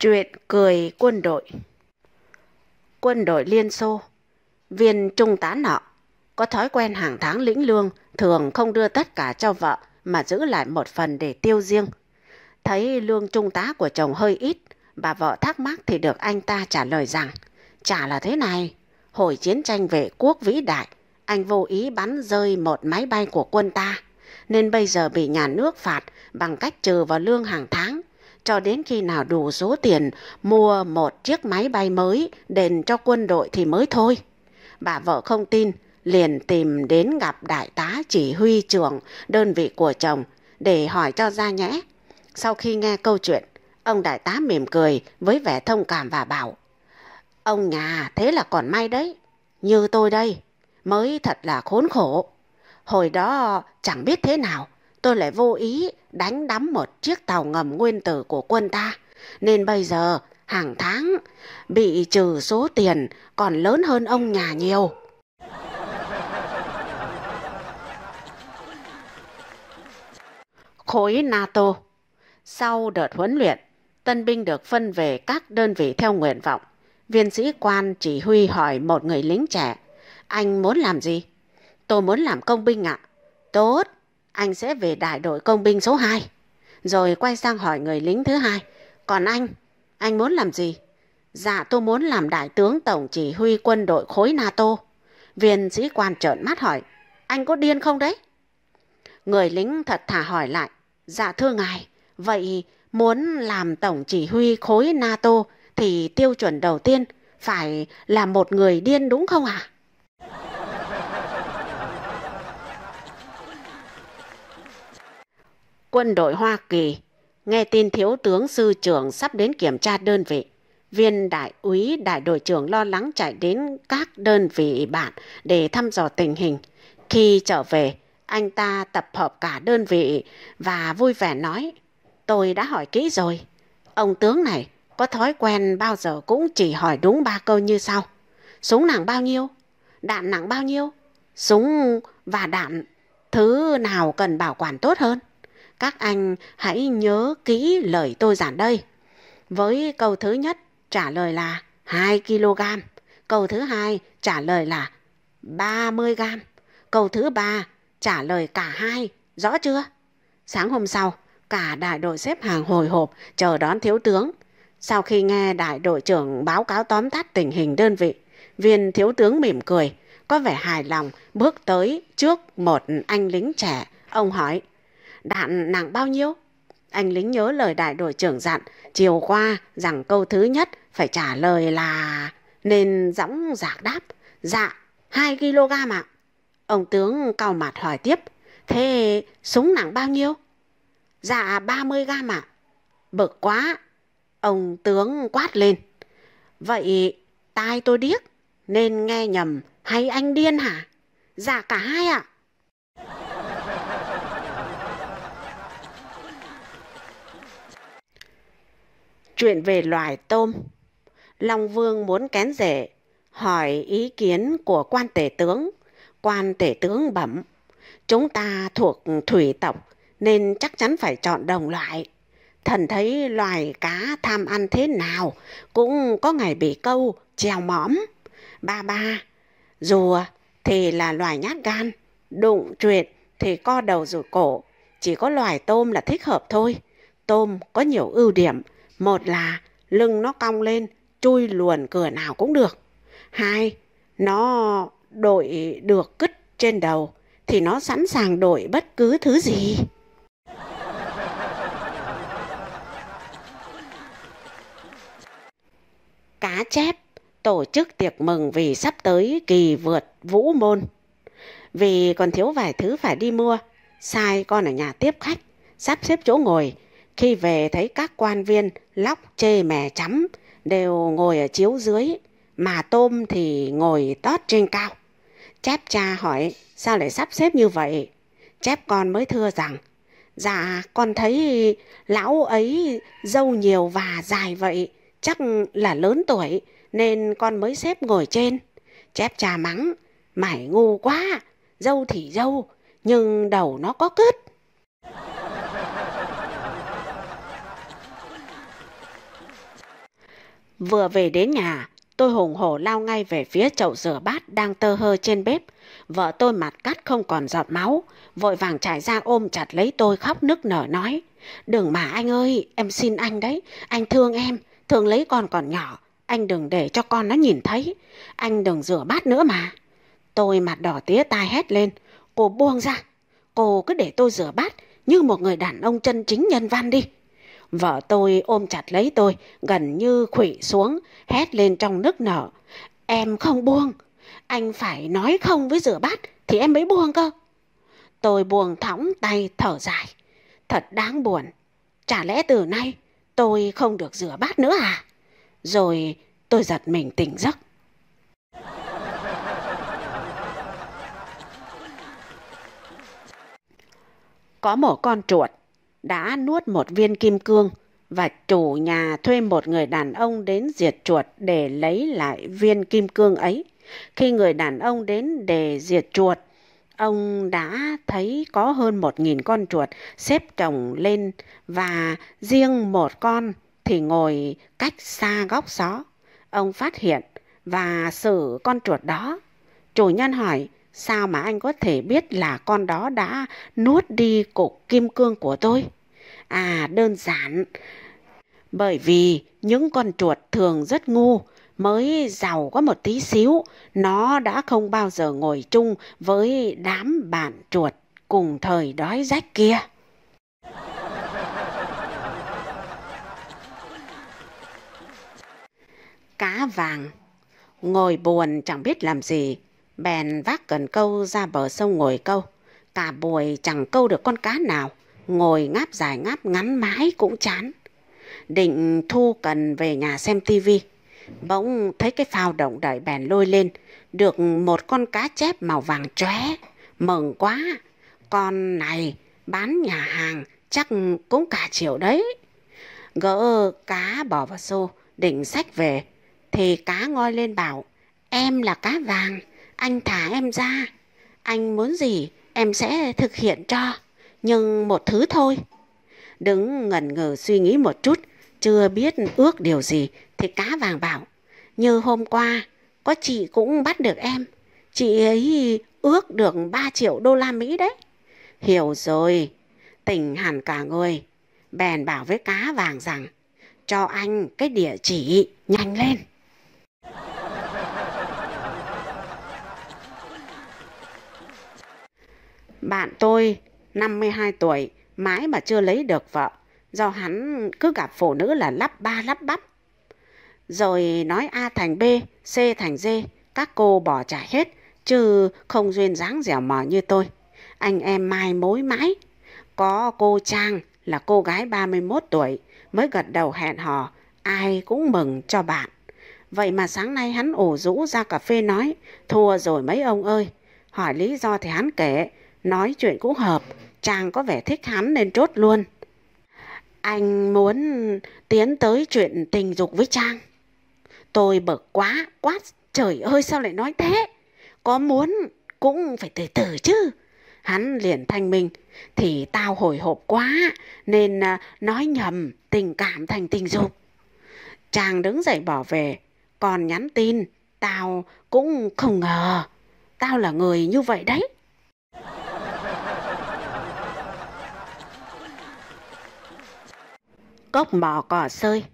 Chuyện cười quân đội Quân đội Liên Xô Viên trung tá nọ Có thói quen hàng tháng lĩnh lương Thường không đưa tất cả cho vợ Mà giữ lại một phần để tiêu riêng Thấy lương trung tá của chồng hơi ít Bà vợ thắc mắc thì được anh ta trả lời rằng Chả là thế này Hồi chiến tranh vệ quốc vĩ đại Anh vô ý bắn rơi một máy bay của quân ta Nên bây giờ bị nhà nước phạt Bằng cách trừ vào lương hàng tháng cho đến khi nào đủ số tiền mua một chiếc máy bay mới đền cho quân đội thì mới thôi. Bà vợ không tin, liền tìm đến gặp đại tá chỉ huy trưởng đơn vị của chồng để hỏi cho ra nhẽ. Sau khi nghe câu chuyện, ông đại tá mỉm cười với vẻ thông cảm và bảo Ông nhà thế là còn may đấy, như tôi đây, mới thật là khốn khổ. Hồi đó chẳng biết thế nào, tôi lại vô ý đánh đắm một chiếc tàu ngầm nguyên tử của quân ta. Nên bây giờ, hàng tháng, bị trừ số tiền còn lớn hơn ông nhà nhiều. Khối NATO Sau đợt huấn luyện, tân binh được phân về các đơn vị theo nguyện vọng. Viên sĩ quan chỉ huy hỏi một người lính trẻ, anh muốn làm gì? Tôi muốn làm công binh ạ. À? Tốt, anh sẽ về đại đội công binh số 2. Rồi quay sang hỏi người lính thứ hai. Còn anh, anh muốn làm gì? Dạ tôi muốn làm đại tướng tổng chỉ huy quân đội khối NATO. Viên sĩ quan trợn mắt hỏi. Anh có điên không đấy? Người lính thật thà hỏi lại. Dạ thưa ngài, vậy muốn làm tổng chỉ huy khối NATO thì tiêu chuẩn đầu tiên phải là một người điên đúng không ạ? À? Quân đội Hoa Kỳ nghe tin thiếu tướng sư trưởng sắp đến kiểm tra đơn vị. Viên đại úy đại đội trưởng lo lắng chạy đến các đơn vị bạn để thăm dò tình hình. Khi trở về, anh ta tập hợp cả đơn vị và vui vẻ nói Tôi đã hỏi kỹ rồi. Ông tướng này có thói quen bao giờ cũng chỉ hỏi đúng ba câu như sau. Súng nặng bao nhiêu? Đạn nặng bao nhiêu? Súng và đạn, thứ nào cần bảo quản tốt hơn? các anh hãy nhớ kỹ lời tôi giảng đây. Với câu thứ nhất trả lời là 2 kg, câu thứ hai trả lời là 30 g, câu thứ ba trả lời cả hai, rõ chưa? Sáng hôm sau, cả đại đội xếp hàng hồi hộp chờ đón thiếu tướng. Sau khi nghe đại đội trưởng báo cáo tóm tắt tình hình đơn vị, viên thiếu tướng mỉm cười, có vẻ hài lòng bước tới trước một anh lính trẻ. Ông hỏi, đạn nặng bao nhiêu? Anh lính nhớ lời đại đội trưởng dặn chiều qua rằng câu thứ nhất phải trả lời là nên dõng giạc đáp. Dạ, 2 kg ạ. À? Ông tướng cao mặt hỏi tiếp. Thế súng nặng bao nhiêu? Dạ 30 gam ạ. À? Bực quá. Ông tướng quát lên. Vậy tai tôi điếc nên nghe nhầm hay anh điên hả? Dạ cả hai ạ. À? Chuyện về loài tôm Long Vương muốn kén rể Hỏi ý kiến của quan tể tướng Quan tể tướng bẩm Chúng ta thuộc thủy tộc Nên chắc chắn phải chọn đồng loại Thần thấy loài cá tham ăn thế nào Cũng có ngày bị câu Trèo mõm Ba ba Rùa thì là loài nhát gan Đụng chuyện thì co đầu rụt cổ Chỉ có loài tôm là thích hợp thôi Tôm có nhiều ưu điểm một là lưng nó cong lên, chui luồn cửa nào cũng được. Hai, nó đội được cứt trên đầu thì nó sẵn sàng đội bất cứ thứ gì. Cá chép tổ chức tiệc mừng vì sắp tới kỳ vượt vũ môn. Vì còn thiếu vài thứ phải đi mua, sai con ở nhà tiếp khách, sắp xếp chỗ ngồi, khi về thấy các quan viên lóc chê mè chấm đều ngồi ở chiếu dưới, mà tôm thì ngồi tót trên cao. Chép cha hỏi sao lại sắp xếp như vậy? Chép con mới thưa rằng, dạ con thấy lão ấy dâu nhiều và dài vậy, chắc là lớn tuổi nên con mới xếp ngồi trên. Chép cha mắng, mải ngu quá, dâu thì dâu, nhưng đầu nó có cứt. Vừa về đến nhà, tôi hùng hổ lao ngay về phía chậu rửa bát đang tơ hơ trên bếp. Vợ tôi mặt cắt không còn giọt máu, vội vàng chạy ra ôm chặt lấy tôi khóc nức nở nói. Đừng mà anh ơi, em xin anh đấy, anh thương em, thường lấy con còn nhỏ, anh đừng để cho con nó nhìn thấy, anh đừng rửa bát nữa mà. Tôi mặt đỏ tía tai hét lên, cô buông ra, cô cứ để tôi rửa bát như một người đàn ông chân chính nhân văn đi. Vợ tôi ôm chặt lấy tôi, gần như khủy xuống, hét lên trong nức nở. Em không buông, anh phải nói không với rửa bát thì em mới buông cơ. Tôi buông thõng tay thở dài. Thật đáng buồn. Chả lẽ từ nay tôi không được rửa bát nữa à? Rồi tôi giật mình tỉnh giấc. Có một con chuột đã nuốt một viên kim cương và chủ nhà thuê một người đàn ông đến diệt chuột để lấy lại viên kim cương ấy. Khi người đàn ông đến để diệt chuột, ông đã thấy có hơn một nghìn con chuột xếp chồng lên và riêng một con thì ngồi cách xa góc xó. Ông phát hiện và xử con chuột đó. Chủ nhân hỏi, sao mà anh có thể biết là con đó đã nuốt đi cục kim cương của tôi? À đơn giản, bởi vì những con chuột thường rất ngu, mới giàu có một tí xíu, nó đã không bao giờ ngồi chung với đám bạn chuột cùng thời đói rách kia. Cá vàng Ngồi buồn chẳng biết làm gì, bèn vác cần câu ra bờ sông ngồi câu. Cả buổi chẳng câu được con cá nào, ngồi ngáp dài ngáp ngắn mãi cũng chán. Định thu cần về nhà xem tivi. Bỗng thấy cái phao động đẩy bèn lôi lên, được một con cá chép màu vàng chóe. Mừng quá, con này bán nhà hàng chắc cũng cả triệu đấy. Gỡ cá bỏ vào xô, định sách về, thì cá ngoi lên bảo, em là cá vàng, anh thả em ra, anh muốn gì em sẽ thực hiện cho nhưng một thứ thôi. Đứng ngần ngừ suy nghĩ một chút, chưa biết ước điều gì thì cá vàng bảo. Như hôm qua, có chị cũng bắt được em. Chị ấy ước được 3 triệu đô la Mỹ đấy. Hiểu rồi, tỉnh hẳn cả người. Bèn bảo với cá vàng rằng, cho anh cái địa chỉ nhanh lên. Bạn tôi 52 tuổi, mãi mà chưa lấy được vợ, do hắn cứ gặp phụ nữ là lắp ba lắp bắp. Rồi nói A thành B, C thành D, các cô bỏ chạy hết, chứ không duyên dáng dẻo mỏ như tôi. Anh em mai mối mãi. Có cô Trang là cô gái 31 tuổi, mới gật đầu hẹn hò, ai cũng mừng cho bạn. Vậy mà sáng nay hắn ủ rũ ra cà phê nói, thua rồi mấy ông ơi. Hỏi lý do thì hắn kể, Nói chuyện cũng hợp, chàng có vẻ thích hắn nên chốt luôn. Anh muốn tiến tới chuyện tình dục với Trang. Tôi bực quá, quát, trời ơi sao lại nói thế? Có muốn cũng phải từ từ chứ. Hắn liền thanh minh, thì tao hồi hộp quá nên à, nói nhầm tình cảm thành tình dục. Chàng đứng dậy bỏ về, còn nhắn tin, tao cũng không ngờ, tao là người như vậy đấy. gốc mỏ cỏ sơi.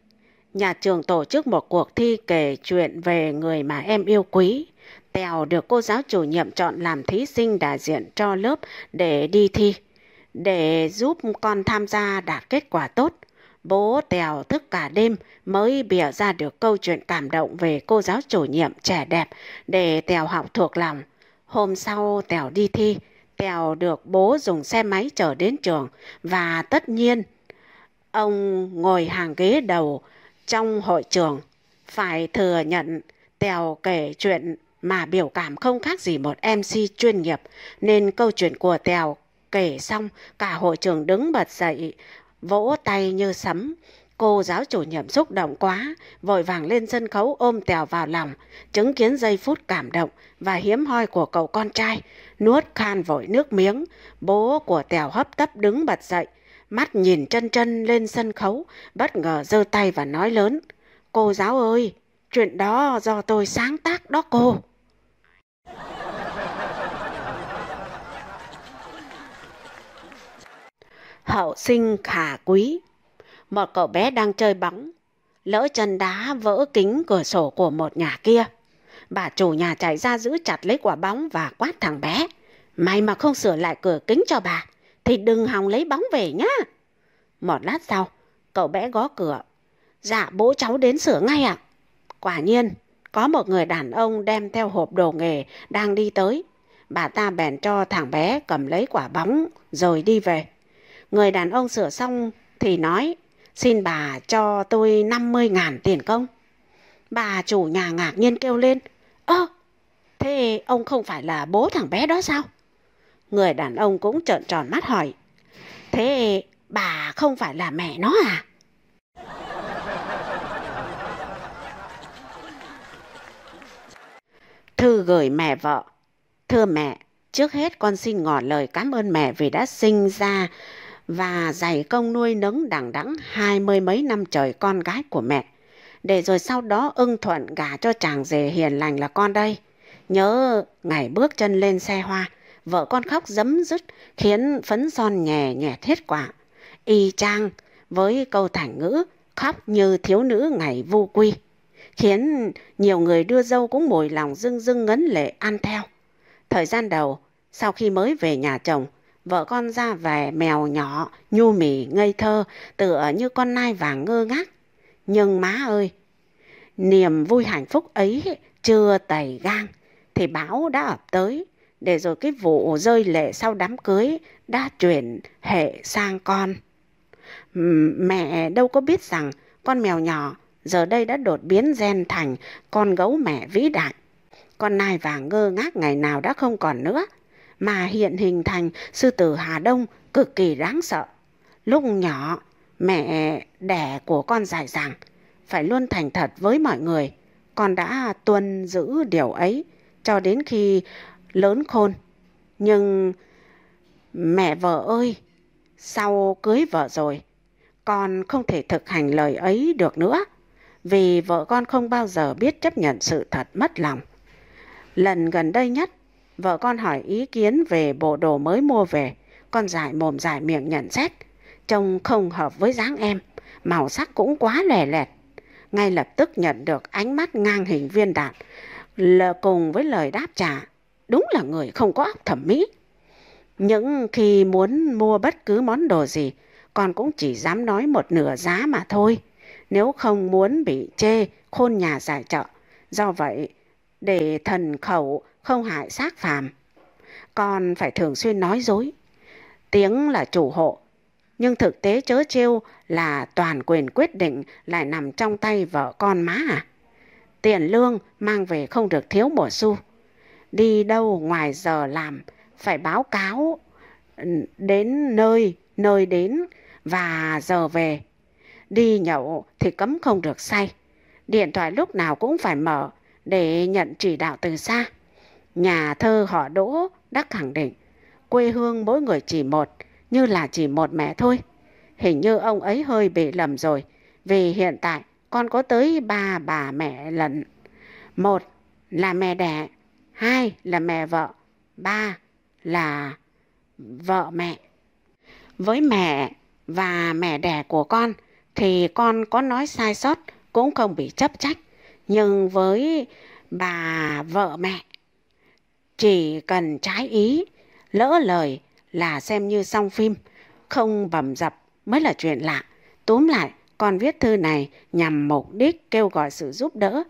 Nhà trường tổ chức một cuộc thi kể chuyện về người mà em yêu quý. Tèo được cô giáo chủ nhiệm chọn làm thí sinh đại diện cho lớp để đi thi, để giúp con tham gia đạt kết quả tốt. Bố Tèo thức cả đêm mới bịa ra được câu chuyện cảm động về cô giáo chủ nhiệm trẻ đẹp để Tèo học thuộc lòng. Hôm sau Tèo đi thi, Tèo được bố dùng xe máy chở đến trường và tất nhiên Ông ngồi hàng ghế đầu trong hội trường, phải thừa nhận Tèo kể chuyện mà biểu cảm không khác gì một MC chuyên nghiệp, nên câu chuyện của Tèo kể xong cả hội trường đứng bật dậy, vỗ tay như sấm. Cô giáo chủ nhiệm xúc động quá, vội vàng lên sân khấu ôm Tèo vào lòng, chứng kiến giây phút cảm động và hiếm hoi của cậu con trai, nuốt khan vội nước miếng, bố của Tèo hấp tấp đứng bật dậy, mắt nhìn chân chân lên sân khấu, bất ngờ giơ tay và nói lớn. Cô giáo ơi, chuyện đó do tôi sáng tác đó cô. Hậu sinh khả quý Một cậu bé đang chơi bóng, lỡ chân đá vỡ kính cửa sổ của một nhà kia. Bà chủ nhà chạy ra giữ chặt lấy quả bóng và quát thằng bé. mày mà không sửa lại cửa kính cho bà thì đừng hòng lấy bóng về nhá. Một lát sau, cậu bé gõ cửa. Dạ bố cháu đến sửa ngay ạ. Quả nhiên, có một người đàn ông đem theo hộp đồ nghề đang đi tới. Bà ta bèn cho thằng bé cầm lấy quả bóng rồi đi về. Người đàn ông sửa xong thì nói, xin bà cho tôi 50 ngàn tiền công. Bà chủ nhà ngạc nhiên kêu lên, ơ, thế ông không phải là bố thằng bé đó sao? Người đàn ông cũng trợn tròn mắt hỏi. Thế bà không phải là mẹ nó à? Thư gửi mẹ vợ. Thưa mẹ, trước hết con xin ngỏ lời cảm ơn mẹ vì đã sinh ra và dày công nuôi nấng đẳng đẵng hai mươi mấy năm trời con gái của mẹ. Để rồi sau đó ưng thuận gả cho chàng rể hiền lành là con đây. Nhớ ngày bước chân lên xe hoa, vợ con khóc dấm dứt khiến phấn son nhè nhẹ thiết quả. Y chang với câu thành ngữ khóc như thiếu nữ ngày vu quy khiến nhiều người đưa dâu cũng mồi lòng dưng dưng ngấn lệ ăn theo. Thời gian đầu, sau khi mới về nhà chồng, vợ con ra về mèo nhỏ, nhu mì, ngây thơ, tựa như con nai vàng ngơ ngác. Nhưng má ơi, niềm vui hạnh phúc ấy chưa tẩy gang, thì bão đã ập tới, để rồi cái vụ rơi lệ sau đám cưới đã chuyển hệ sang con. Mẹ đâu có biết rằng con mèo nhỏ giờ đây đã đột biến gen thành con gấu mẹ vĩ đại. Con nai vàng ngơ ngác ngày nào đã không còn nữa, mà hiện hình thành sư tử Hà Đông cực kỳ đáng sợ. Lúc nhỏ, mẹ đẻ của con dài dàng, phải luôn thành thật với mọi người. Con đã tuân giữ điều ấy cho đến khi lớn khôn. Nhưng mẹ vợ ơi, sau cưới vợ rồi, con không thể thực hành lời ấy được nữa, vì vợ con không bao giờ biết chấp nhận sự thật mất lòng. Lần gần đây nhất, vợ con hỏi ý kiến về bộ đồ mới mua về, con dài mồm dài miệng nhận xét, trông không hợp với dáng em, màu sắc cũng quá lè lẹt. Ngay lập tức nhận được ánh mắt ngang hình viên đạn, lờ cùng với lời đáp trả đúng là người không có óc thẩm mỹ. Nhưng khi muốn mua bất cứ món đồ gì, con cũng chỉ dám nói một nửa giá mà thôi. Nếu không muốn bị chê, khôn nhà giải trợ. Do vậy, để thần khẩu không hại xác phàm. Con phải thường xuyên nói dối. Tiếng là chủ hộ, nhưng thực tế chớ trêu là toàn quyền quyết định lại nằm trong tay vợ con má à. Tiền lương mang về không được thiếu bổ xu đi đâu ngoài giờ làm phải báo cáo ừ, đến nơi, nơi đến và giờ về. Đi nhậu thì cấm không được say. Điện thoại lúc nào cũng phải mở để nhận chỉ đạo từ xa. Nhà thơ họ Đỗ đã khẳng định quê hương mỗi người chỉ một, như là chỉ một mẹ thôi. Hình như ông ấy hơi bị lầm rồi, vì hiện tại con có tới ba bà mẹ lần Một là mẹ đẻ, Hai là mẹ vợ. Ba là vợ mẹ. Với mẹ và mẹ đẻ của con thì con có nói sai sót cũng không bị chấp trách. Nhưng với bà vợ mẹ chỉ cần trái ý, lỡ lời là xem như xong phim, không bầm dập mới là chuyện lạ. Túm lại, con viết thư này nhằm mục đích kêu gọi sự giúp đỡ,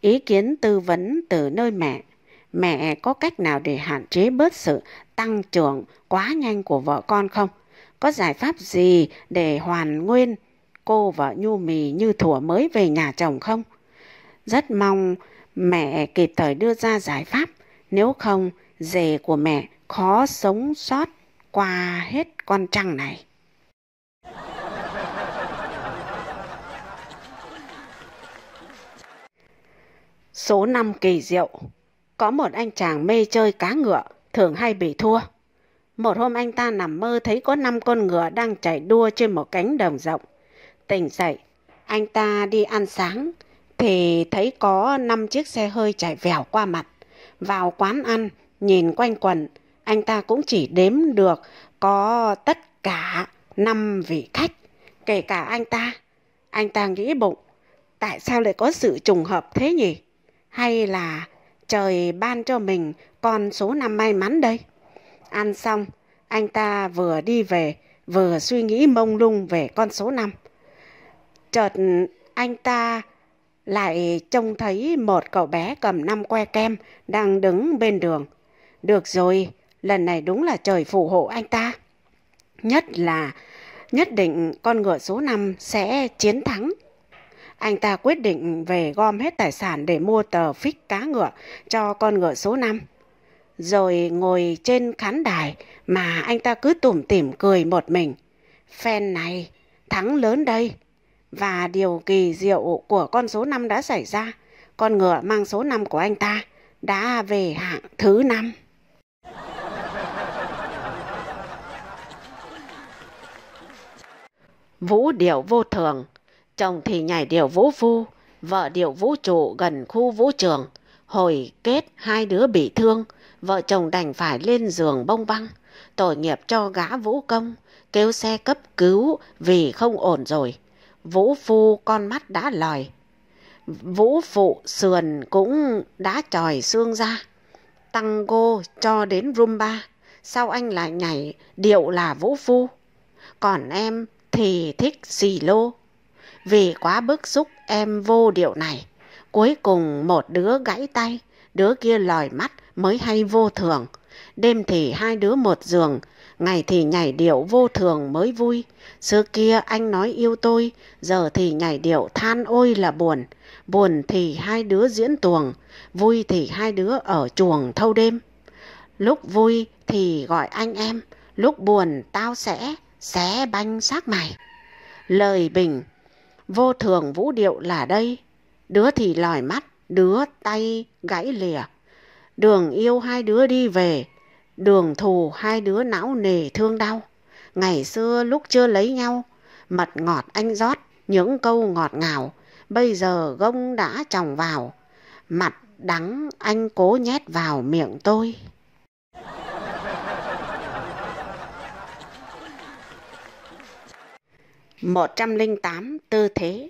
ý kiến tư vấn từ nơi mẹ mẹ có cách nào để hạn chế bớt sự tăng trưởng quá nhanh của vợ con không? Có giải pháp gì để hoàn nguyên cô vợ nhu mì như thủa mới về nhà chồng không? Rất mong mẹ kịp thời đưa ra giải pháp, nếu không dề của mẹ khó sống sót qua hết con trăng này. Số 5 kỳ diệu có một anh chàng mê chơi cá ngựa, thường hay bị thua. Một hôm anh ta nằm mơ thấy có 5 con ngựa đang chạy đua trên một cánh đồng rộng. Tỉnh dậy, anh ta đi ăn sáng thì thấy có 5 chiếc xe hơi chạy vèo qua mặt. Vào quán ăn, nhìn quanh quần, anh ta cũng chỉ đếm được có tất cả 5 vị khách, kể cả anh ta. Anh ta nghĩ bụng, tại sao lại có sự trùng hợp thế nhỉ? Hay là trời ban cho mình con số năm may mắn đây. Ăn xong, anh ta vừa đi về, vừa suy nghĩ mông lung về con số năm. Chợt anh ta lại trông thấy một cậu bé cầm năm que kem đang đứng bên đường. Được rồi, lần này đúng là trời phù hộ anh ta. Nhất là nhất định con ngựa số năm sẽ chiến thắng anh ta quyết định về gom hết tài sản để mua tờ phích cá ngựa cho con ngựa số 5. Rồi ngồi trên khán đài mà anh ta cứ tủm tỉm cười một mình. Phen này, thắng lớn đây. Và điều kỳ diệu của con số 5 đã xảy ra. Con ngựa mang số 5 của anh ta đã về hạng thứ 5. Vũ điệu vô thường chồng thì nhảy điệu vũ phu, vợ điệu vũ trụ gần khu vũ trường. Hồi kết hai đứa bị thương, vợ chồng đành phải lên giường bông băng, tội nghiệp cho gã vũ công, kêu xe cấp cứu vì không ổn rồi. Vũ phu con mắt đã lòi, vũ phụ sườn cũng đã tròi xương ra. Tăng gô cho đến rumba, sau anh lại nhảy điệu là vũ phu. Còn em thì thích xì lô. Vì quá bức xúc em vô điệu này. Cuối cùng một đứa gãy tay, đứa kia lòi mắt mới hay vô thường. Đêm thì hai đứa một giường, ngày thì nhảy điệu vô thường mới vui. Xưa kia anh nói yêu tôi, giờ thì nhảy điệu than ôi là buồn. Buồn thì hai đứa diễn tuồng, vui thì hai đứa ở chuồng thâu đêm. Lúc vui thì gọi anh em, lúc buồn tao sẽ sẽ banh xác mày. Lời bình Vô thường vũ điệu là đây, đứa thì lòi mắt, đứa tay gãy lìa. Đường yêu hai đứa đi về, đường thù hai đứa não nề thương đau. Ngày xưa lúc chưa lấy nhau, mật ngọt anh rót, những câu ngọt ngào, bây giờ gông đã chồng vào. Mặt đắng anh cố nhét vào miệng tôi. 108 tư thế.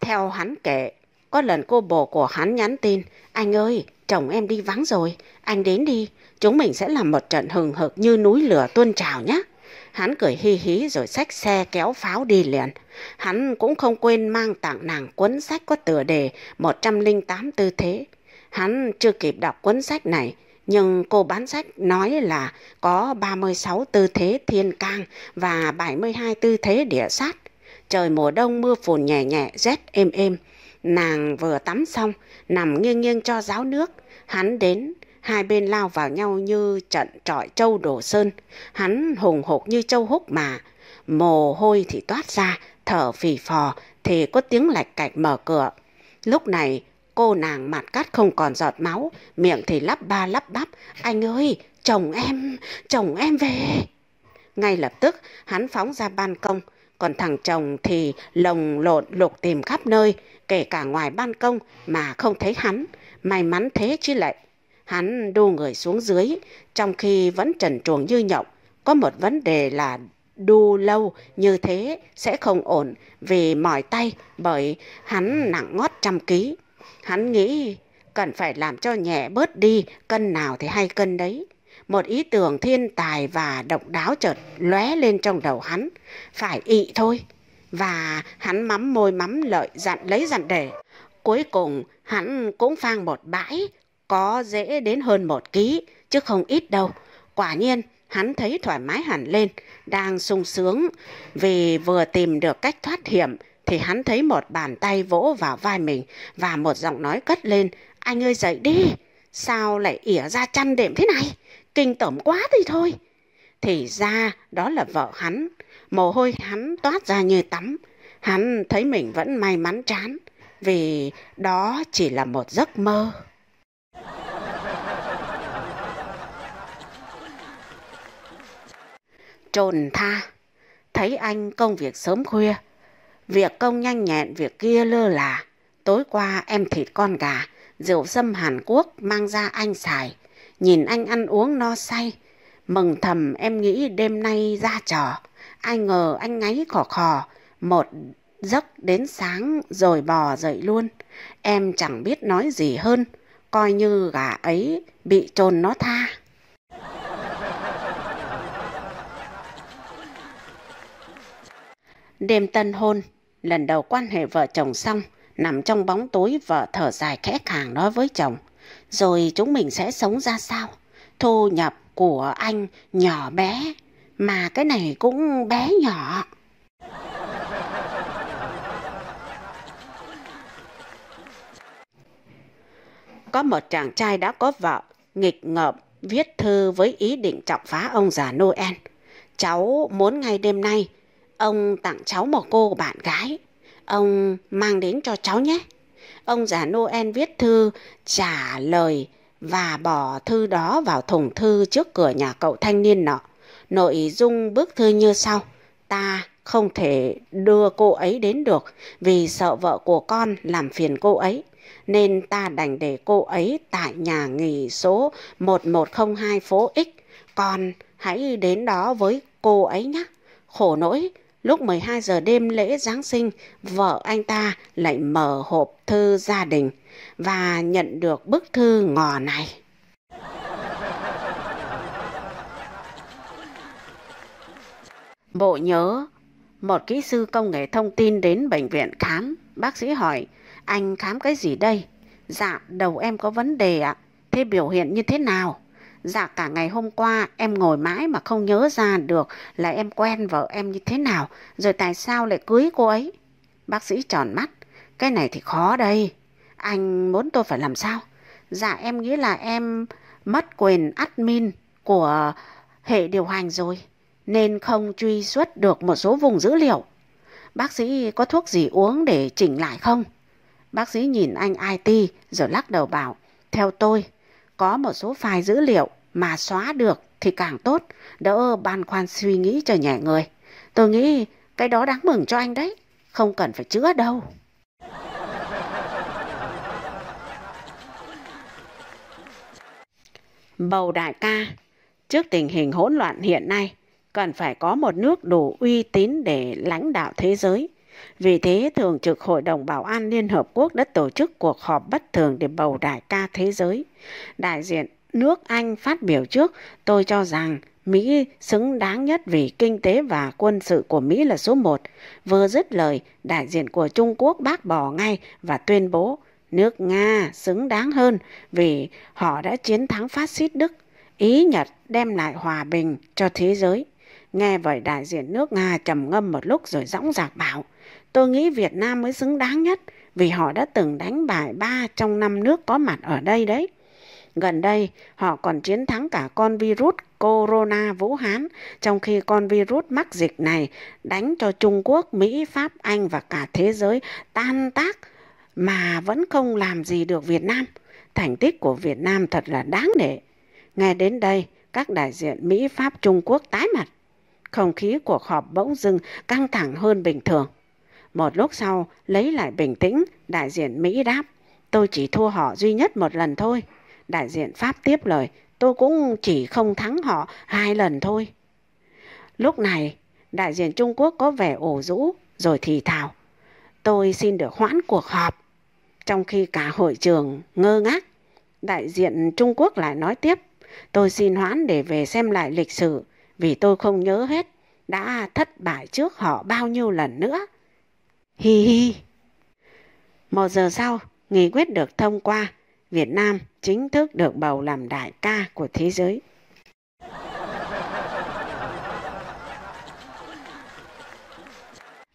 Theo hắn kể, có lần cô bồ của hắn nhắn tin, anh ơi, chồng em đi vắng rồi, anh đến đi, chúng mình sẽ làm một trận hừng hực như núi lửa tuôn trào nhé. Hắn cười hi hí rồi xách xe kéo pháo đi liền. Hắn cũng không quên mang tặng nàng cuốn sách có tựa đề 108 tư thế. Hắn chưa kịp đọc cuốn sách này, nhưng cô bán sách nói là có 36 tư thế thiên cang và 72 tư thế địa sát. Trời mùa đông mưa phùn nhẹ nhẹ, rét êm êm. Nàng vừa tắm xong, nằm nghiêng nghiêng cho ráo nước. Hắn đến, hai bên lao vào nhau như trận trọi châu đổ sơn. Hắn hùng hục như châu húc mà. Mồ hôi thì toát ra, thở phì phò, thì có tiếng lạch cạch mở cửa. Lúc này, Cô nàng mặt cắt không còn giọt máu, miệng thì lắp ba lắp bắp. Anh ơi, chồng em, chồng em về. Ngay lập tức, hắn phóng ra ban công. Còn thằng chồng thì lồng lộn lục tìm khắp nơi, kể cả ngoài ban công mà không thấy hắn. May mắn thế chứ lại. Hắn đu người xuống dưới, trong khi vẫn trần truồng như nhộng. Có một vấn đề là đu lâu như thế sẽ không ổn vì mỏi tay bởi hắn nặng ngót trăm ký. Hắn nghĩ cần phải làm cho nhẹ bớt đi cân nào thì hay cân đấy. Một ý tưởng thiên tài và độc đáo chợt lóe lên trong đầu hắn. Phải ị thôi. Và hắn mắm môi mắm lợi dặn lấy dặn để. Cuối cùng hắn cũng phang một bãi có dễ đến hơn một ký chứ không ít đâu. Quả nhiên hắn thấy thoải mái hẳn lên, đang sung sướng vì vừa tìm được cách thoát hiểm thì hắn thấy một bàn tay vỗ vào vai mình và một giọng nói cất lên anh ơi dậy đi sao lại ỉa ra chăn đệm thế này kinh tởm quá đi thôi thì ra đó là vợ hắn mồ hôi hắn toát ra như tắm hắn thấy mình vẫn may mắn chán vì đó chỉ là một giấc mơ trồn tha thấy anh công việc sớm khuya Việc công nhanh nhẹn, việc kia lơ là. Tối qua em thịt con gà, rượu dâm Hàn Quốc mang ra anh xài. Nhìn anh ăn uống no say. Mừng thầm em nghĩ đêm nay ra trò. Ai ngờ anh ngáy khò khò. Một giấc đến sáng rồi bò dậy luôn. Em chẳng biết nói gì hơn. Coi như gà ấy bị trồn nó tha. Đêm tân hôn, Lần đầu quan hệ vợ chồng xong, nằm trong bóng tối vợ thở dài khẽ khàng nói với chồng. Rồi chúng mình sẽ sống ra sao? Thu nhập của anh nhỏ bé, mà cái này cũng bé nhỏ. Có một chàng trai đã có vợ, nghịch ngợm, viết thư với ý định chọc phá ông già Noel. Cháu muốn ngay đêm nay Ông tặng cháu một cô bạn gái. Ông mang đến cho cháu nhé. Ông già Noel viết thư trả lời và bỏ thư đó vào thùng thư trước cửa nhà cậu thanh niên nọ. Nội dung bức thư như sau. Ta không thể đưa cô ấy đến được vì sợ vợ của con làm phiền cô ấy. Nên ta đành để cô ấy tại nhà nghỉ số 1102 phố X. Con hãy đến đó với cô ấy nhé. Khổ nỗi, Lúc 12 giờ đêm lễ Giáng sinh, vợ anh ta lại mở hộp thư gia đình và nhận được bức thư ngò này. Bộ nhớ, một kỹ sư công nghệ thông tin đến bệnh viện khám. Bác sĩ hỏi, anh khám cái gì đây? Dạ, đầu em có vấn đề ạ. Thế biểu hiện như thế nào? Dạ cả ngày hôm qua em ngồi mãi mà không nhớ ra được là em quen vợ em như thế nào, rồi tại sao lại cưới cô ấy? Bác sĩ tròn mắt, cái này thì khó đây. Anh muốn tôi phải làm sao? Dạ em nghĩ là em mất quyền admin của hệ điều hành rồi, nên không truy xuất được một số vùng dữ liệu. Bác sĩ có thuốc gì uống để chỉnh lại không? Bác sĩ nhìn anh IT rồi lắc đầu bảo, theo tôi, có một số file dữ liệu mà xóa được thì càng tốt, đỡ băn khoăn suy nghĩ cho nhẹ người. Tôi nghĩ cái đó đáng mừng cho anh đấy, không cần phải chữa đâu. Bầu đại ca, trước tình hình hỗn loạn hiện nay, cần phải có một nước đủ uy tín để lãnh đạo thế giới – vì thế, Thường trực Hội đồng Bảo an Liên Hợp Quốc đã tổ chức cuộc họp bất thường để bầu đại ca thế giới. Đại diện nước Anh phát biểu trước, tôi cho rằng Mỹ xứng đáng nhất vì kinh tế và quân sự của Mỹ là số một. Vừa dứt lời, đại diện của Trung Quốc bác bỏ ngay và tuyên bố nước Nga xứng đáng hơn vì họ đã chiến thắng phát xít Đức. Ý Nhật đem lại hòa bình cho thế giới. Nghe vậy đại diện nước Nga trầm ngâm một lúc rồi dõng dạc bảo Tôi nghĩ Việt Nam mới xứng đáng nhất vì họ đã từng đánh bại ba trong năm nước có mặt ở đây đấy. Gần đây, họ còn chiến thắng cả con virus corona Vũ Hán, trong khi con virus mắc dịch này đánh cho Trung Quốc, Mỹ, Pháp, Anh và cả thế giới tan tác mà vẫn không làm gì được Việt Nam. Thành tích của Việt Nam thật là đáng nể. Nghe đến đây, các đại diện Mỹ, Pháp, Trung Quốc tái mặt. Không khí cuộc họp bỗng dưng căng thẳng hơn bình thường. Một lúc sau, lấy lại bình tĩnh, đại diện Mỹ đáp, tôi chỉ thua họ duy nhất một lần thôi. Đại diện Pháp tiếp lời, tôi cũng chỉ không thắng họ hai lần thôi. Lúc này, đại diện Trung Quốc có vẻ ổ rũ, rồi thì thào. Tôi xin được hoãn cuộc họp. Trong khi cả hội trường ngơ ngác, đại diện Trung Quốc lại nói tiếp. Tôi xin hoãn để về xem lại lịch sử, vì tôi không nhớ hết, đã thất bại trước họ bao nhiêu lần nữa. Hi hi. Một giờ sau, nghị quyết được thông qua, Việt Nam chính thức được bầu làm đại ca của thế giới.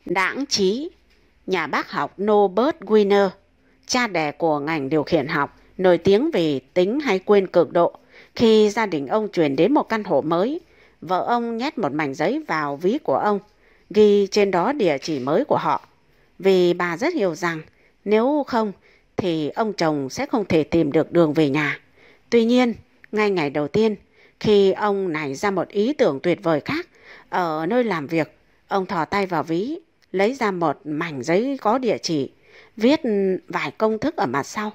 Đảng trí, nhà bác học Norbert Wiener, cha đẻ của ngành điều khiển học, nổi tiếng vì tính hay quên cực độ. Khi gia đình ông chuyển đến một căn hộ mới, vợ ông nhét một mảnh giấy vào ví của ông, ghi trên đó địa chỉ mới của họ vì bà rất hiểu rằng nếu không thì ông chồng sẽ không thể tìm được đường về nhà. Tuy nhiên, ngay ngày đầu tiên, khi ông nảy ra một ý tưởng tuyệt vời khác, ở nơi làm việc, ông thò tay vào ví, lấy ra một mảnh giấy có địa chỉ, viết vài công thức ở mặt sau.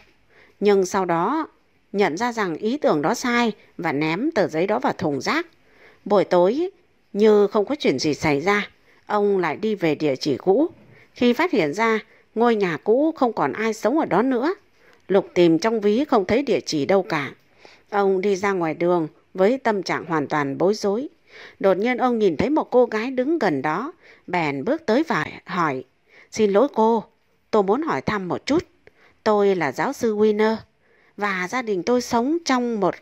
Nhưng sau đó, nhận ra rằng ý tưởng đó sai và ném tờ giấy đó vào thùng rác. Buổi tối, như không có chuyện gì xảy ra, ông lại đi về địa chỉ cũ khi phát hiện ra, ngôi nhà cũ không còn ai sống ở đó nữa. Lục tìm trong ví không thấy địa chỉ đâu cả. Ông đi ra ngoài đường với tâm trạng hoàn toàn bối rối. Đột nhiên ông nhìn thấy một cô gái đứng gần đó, bèn bước tới và hỏi. Xin lỗi cô, tôi muốn hỏi thăm một chút. Tôi là giáo sư Winner và gia đình tôi sống trong một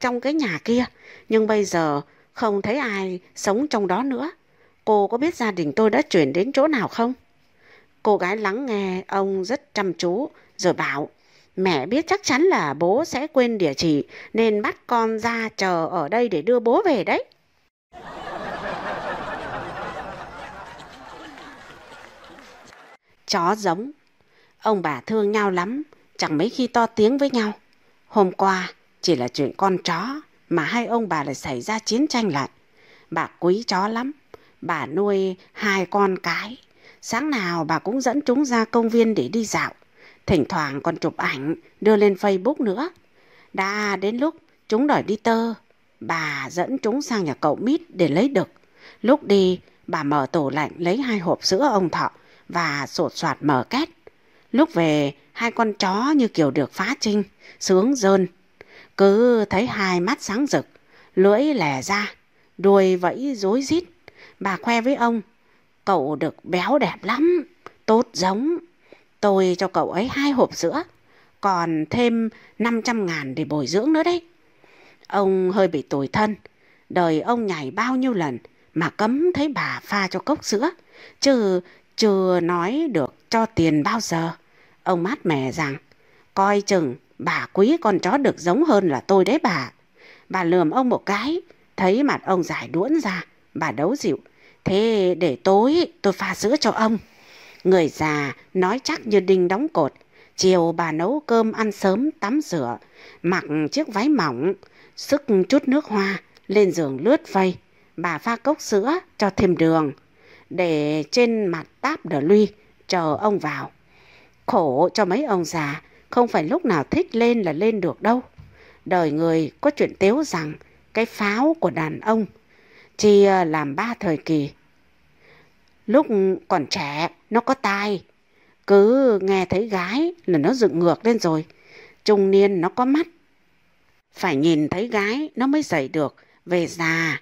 trong cái nhà kia, nhưng bây giờ không thấy ai sống trong đó nữa. Cô có biết gia đình tôi đã chuyển đến chỗ nào không? Cô gái lắng nghe ông rất chăm chú, rồi bảo, mẹ biết chắc chắn là bố sẽ quên địa chỉ, nên bắt con ra chờ ở đây để đưa bố về đấy. Chó giống. Ông bà thương nhau lắm, chẳng mấy khi to tiếng với nhau. Hôm qua, chỉ là chuyện con chó, mà hai ông bà lại xảy ra chiến tranh lại. Bà quý chó lắm, bà nuôi hai con cái Sáng nào bà cũng dẫn chúng ra công viên để đi dạo. Thỉnh thoảng còn chụp ảnh, đưa lên Facebook nữa. Đã đến lúc chúng đòi đi tơ, bà dẫn chúng sang nhà cậu Mít để lấy đực. Lúc đi, bà mở tủ lạnh lấy hai hộp sữa ông thọ và sột soạt mở két. Lúc về, hai con chó như kiểu được phá trinh, sướng rơn. Cứ thấy hai mắt sáng rực, lưỡi lẻ ra, đuôi vẫy rối rít. Bà khoe với ông Cậu được béo đẹp lắm, tốt giống. Tôi cho cậu ấy hai hộp sữa, còn thêm 500 ngàn để bồi dưỡng nữa đấy. Ông hơi bị tủi thân, đời ông nhảy bao nhiêu lần mà cấm thấy bà pha cho cốc sữa, chứ chưa nói được cho tiền bao giờ. Ông mát mẻ rằng, coi chừng bà quý con chó được giống hơn là tôi đấy bà. Bà lườm ông một cái, thấy mặt ông giải đuỗn ra, bà đấu dịu. Thế để tối tôi pha sữa cho ông. Người già nói chắc như đinh đóng cột. Chiều bà nấu cơm ăn sớm tắm rửa, mặc chiếc váy mỏng, sức chút nước hoa, lên giường lướt vây. Bà pha cốc sữa cho thêm đường, để trên mặt táp đờ luy, chờ ông vào. Khổ cho mấy ông già, không phải lúc nào thích lên là lên được đâu. Đời người có chuyện tếu rằng cái pháo của đàn ông chia ờ, làm ba thời kỳ. Lúc còn trẻ, nó có tai, cứ nghe thấy gái là nó dựng ngược lên rồi. Trung niên nó có mắt, phải nhìn thấy gái nó mới dậy được. Về già,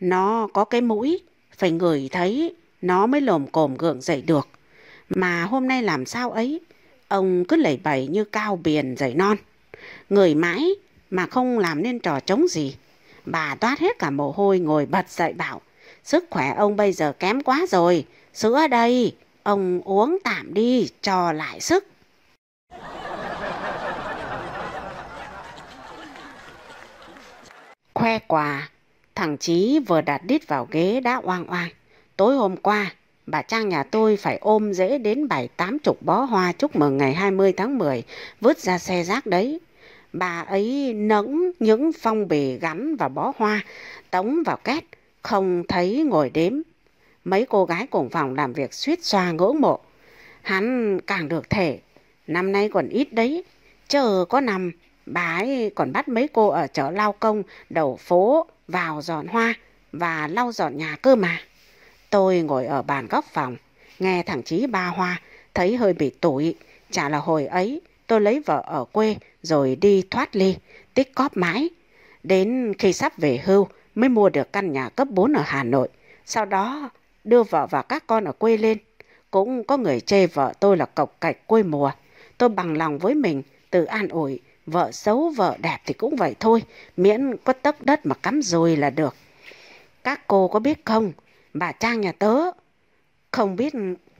nó có cái mũi, phải ngửi thấy nó mới lồm cồm gượng dậy được. Mà hôm nay làm sao ấy, ông cứ lẩy bẩy như cao biển dậy non. Người mãi mà không làm nên trò trống gì. Bà toát hết cả mồ hôi ngồi bật dậy bảo, sức khỏe ông bây giờ kém quá rồi, sữa đây, ông uống tạm đi cho lại sức. Khoe quà, thằng Chí vừa đặt đít vào ghế đã oang oang. Tối hôm qua, bà Trang nhà tôi phải ôm dễ đến bảy tám chục bó hoa chúc mừng ngày 20 tháng 10, vứt ra xe rác đấy, bà ấy nẫng những phong bì gắn và bó hoa, tống vào két, không thấy ngồi đếm. Mấy cô gái cùng phòng làm việc suýt xoa ngưỡng mộ. Hắn càng được thể, năm nay còn ít đấy, chờ có năm bà ấy còn bắt mấy cô ở chợ lao công, đầu phố, vào dọn hoa và lau dọn nhà cơ mà. Tôi ngồi ở bàn góc phòng, nghe thằng Chí ba hoa, thấy hơi bị tủi, chả là hồi ấy tôi lấy vợ ở quê rồi đi thoát ly, tích cóp mãi. Đến khi sắp về hưu mới mua được căn nhà cấp 4 ở Hà Nội. Sau đó đưa vợ và các con ở quê lên. Cũng có người chê vợ tôi là cọc cạch quê mùa. Tôi bằng lòng với mình, tự an ủi. Vợ xấu, vợ đẹp thì cũng vậy thôi. Miễn có tấc đất mà cắm rồi là được. Các cô có biết không, bà Trang nhà tớ không biết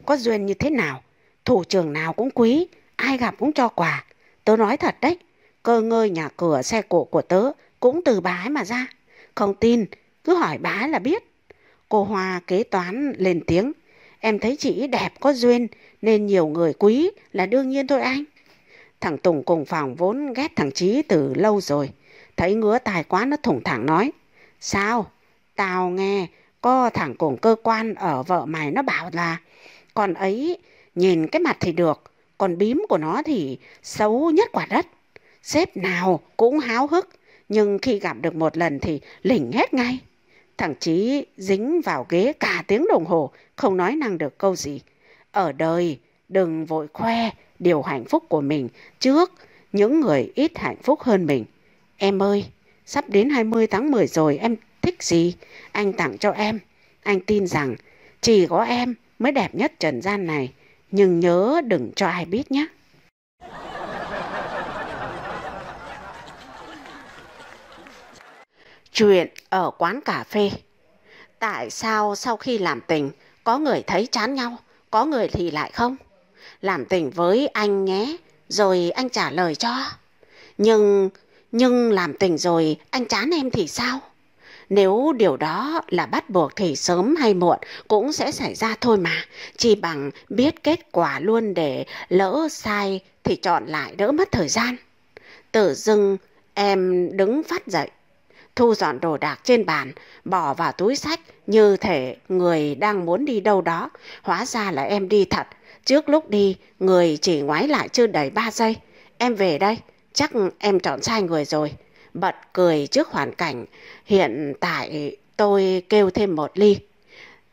có duyên như thế nào. Thủ trưởng nào cũng quý, ai gặp cũng cho quà. Tớ nói thật đấy, cơ ngơi nhà cửa xe cổ của tớ cũng từ bà ấy mà ra. Không tin, cứ hỏi bà ấy là biết. Cô Hoa kế toán lên tiếng. Em thấy chị đẹp có duyên nên nhiều người quý là đương nhiên thôi anh. Thằng Tùng cùng phòng vốn ghét thằng Chí từ lâu rồi. Thấy ngứa tài quá nó thủng thẳng nói. Sao? Tao nghe có thằng cùng cơ quan ở vợ mày nó bảo là con ấy nhìn cái mặt thì được còn bím của nó thì xấu nhất quả đất. Sếp nào cũng háo hức, nhưng khi gặp được một lần thì lỉnh hết ngay. Thằng Chí dính vào ghế cả tiếng đồng hồ, không nói năng được câu gì. Ở đời, đừng vội khoe điều hạnh phúc của mình trước những người ít hạnh phúc hơn mình. Em ơi, sắp đến 20 tháng 10 rồi em thích gì? Anh tặng cho em. Anh tin rằng chỉ có em mới đẹp nhất trần gian này nhưng nhớ đừng cho ai biết nhé. Chuyện ở quán cà phê Tại sao sau khi làm tình, có người thấy chán nhau, có người thì lại không? Làm tình với anh nhé, rồi anh trả lời cho. Nhưng, nhưng làm tình rồi anh chán em thì sao? Nếu điều đó là bắt buộc thì sớm hay muộn cũng sẽ xảy ra thôi mà. Chỉ bằng biết kết quả luôn để lỡ sai thì chọn lại đỡ mất thời gian. Tự dưng em đứng phát dậy, thu dọn đồ đạc trên bàn, bỏ vào túi sách như thể người đang muốn đi đâu đó. Hóa ra là em đi thật. Trước lúc đi, người chỉ ngoái lại chưa đầy 3 giây. Em về đây, chắc em chọn sai người rồi bật cười trước hoàn cảnh. Hiện tại tôi kêu thêm một ly,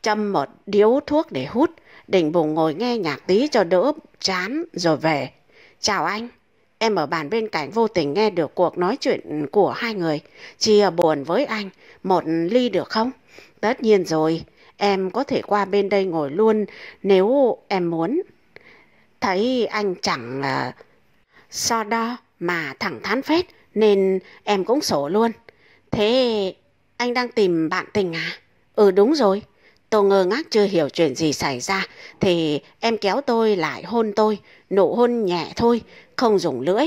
châm một điếu thuốc để hút. định Bùng ngồi nghe nhạc tí cho đỡ chán rồi về. Chào anh. Em ở bàn bên cạnh vô tình nghe được cuộc nói chuyện của hai người. Chia buồn với anh. Một ly được không? Tất nhiên rồi. Em có thể qua bên đây ngồi luôn nếu em muốn. Thấy anh chẳng uh, so đo mà thẳng thắn phết nên em cũng sổ luôn. Thế anh đang tìm bạn tình à? Ừ đúng rồi. Tôi ngơ ngác chưa hiểu chuyện gì xảy ra thì em kéo tôi lại hôn tôi, nụ hôn nhẹ thôi, không dùng lưỡi.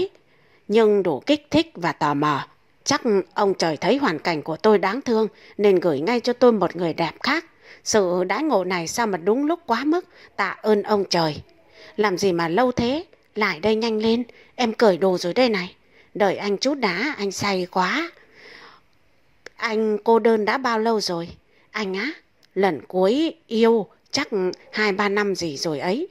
Nhưng đủ kích thích và tò mò. Chắc ông trời thấy hoàn cảnh của tôi đáng thương nên gửi ngay cho tôi một người đẹp khác. Sự đãi ngộ này sao mà đúng lúc quá mức, tạ ơn ông trời. Làm gì mà lâu thế, lại đây nhanh lên, em cởi đồ rồi đây này đợi anh chút đã, anh say quá. Anh cô đơn đã bao lâu rồi? Anh á, lần cuối yêu chắc 2-3 năm gì rồi ấy.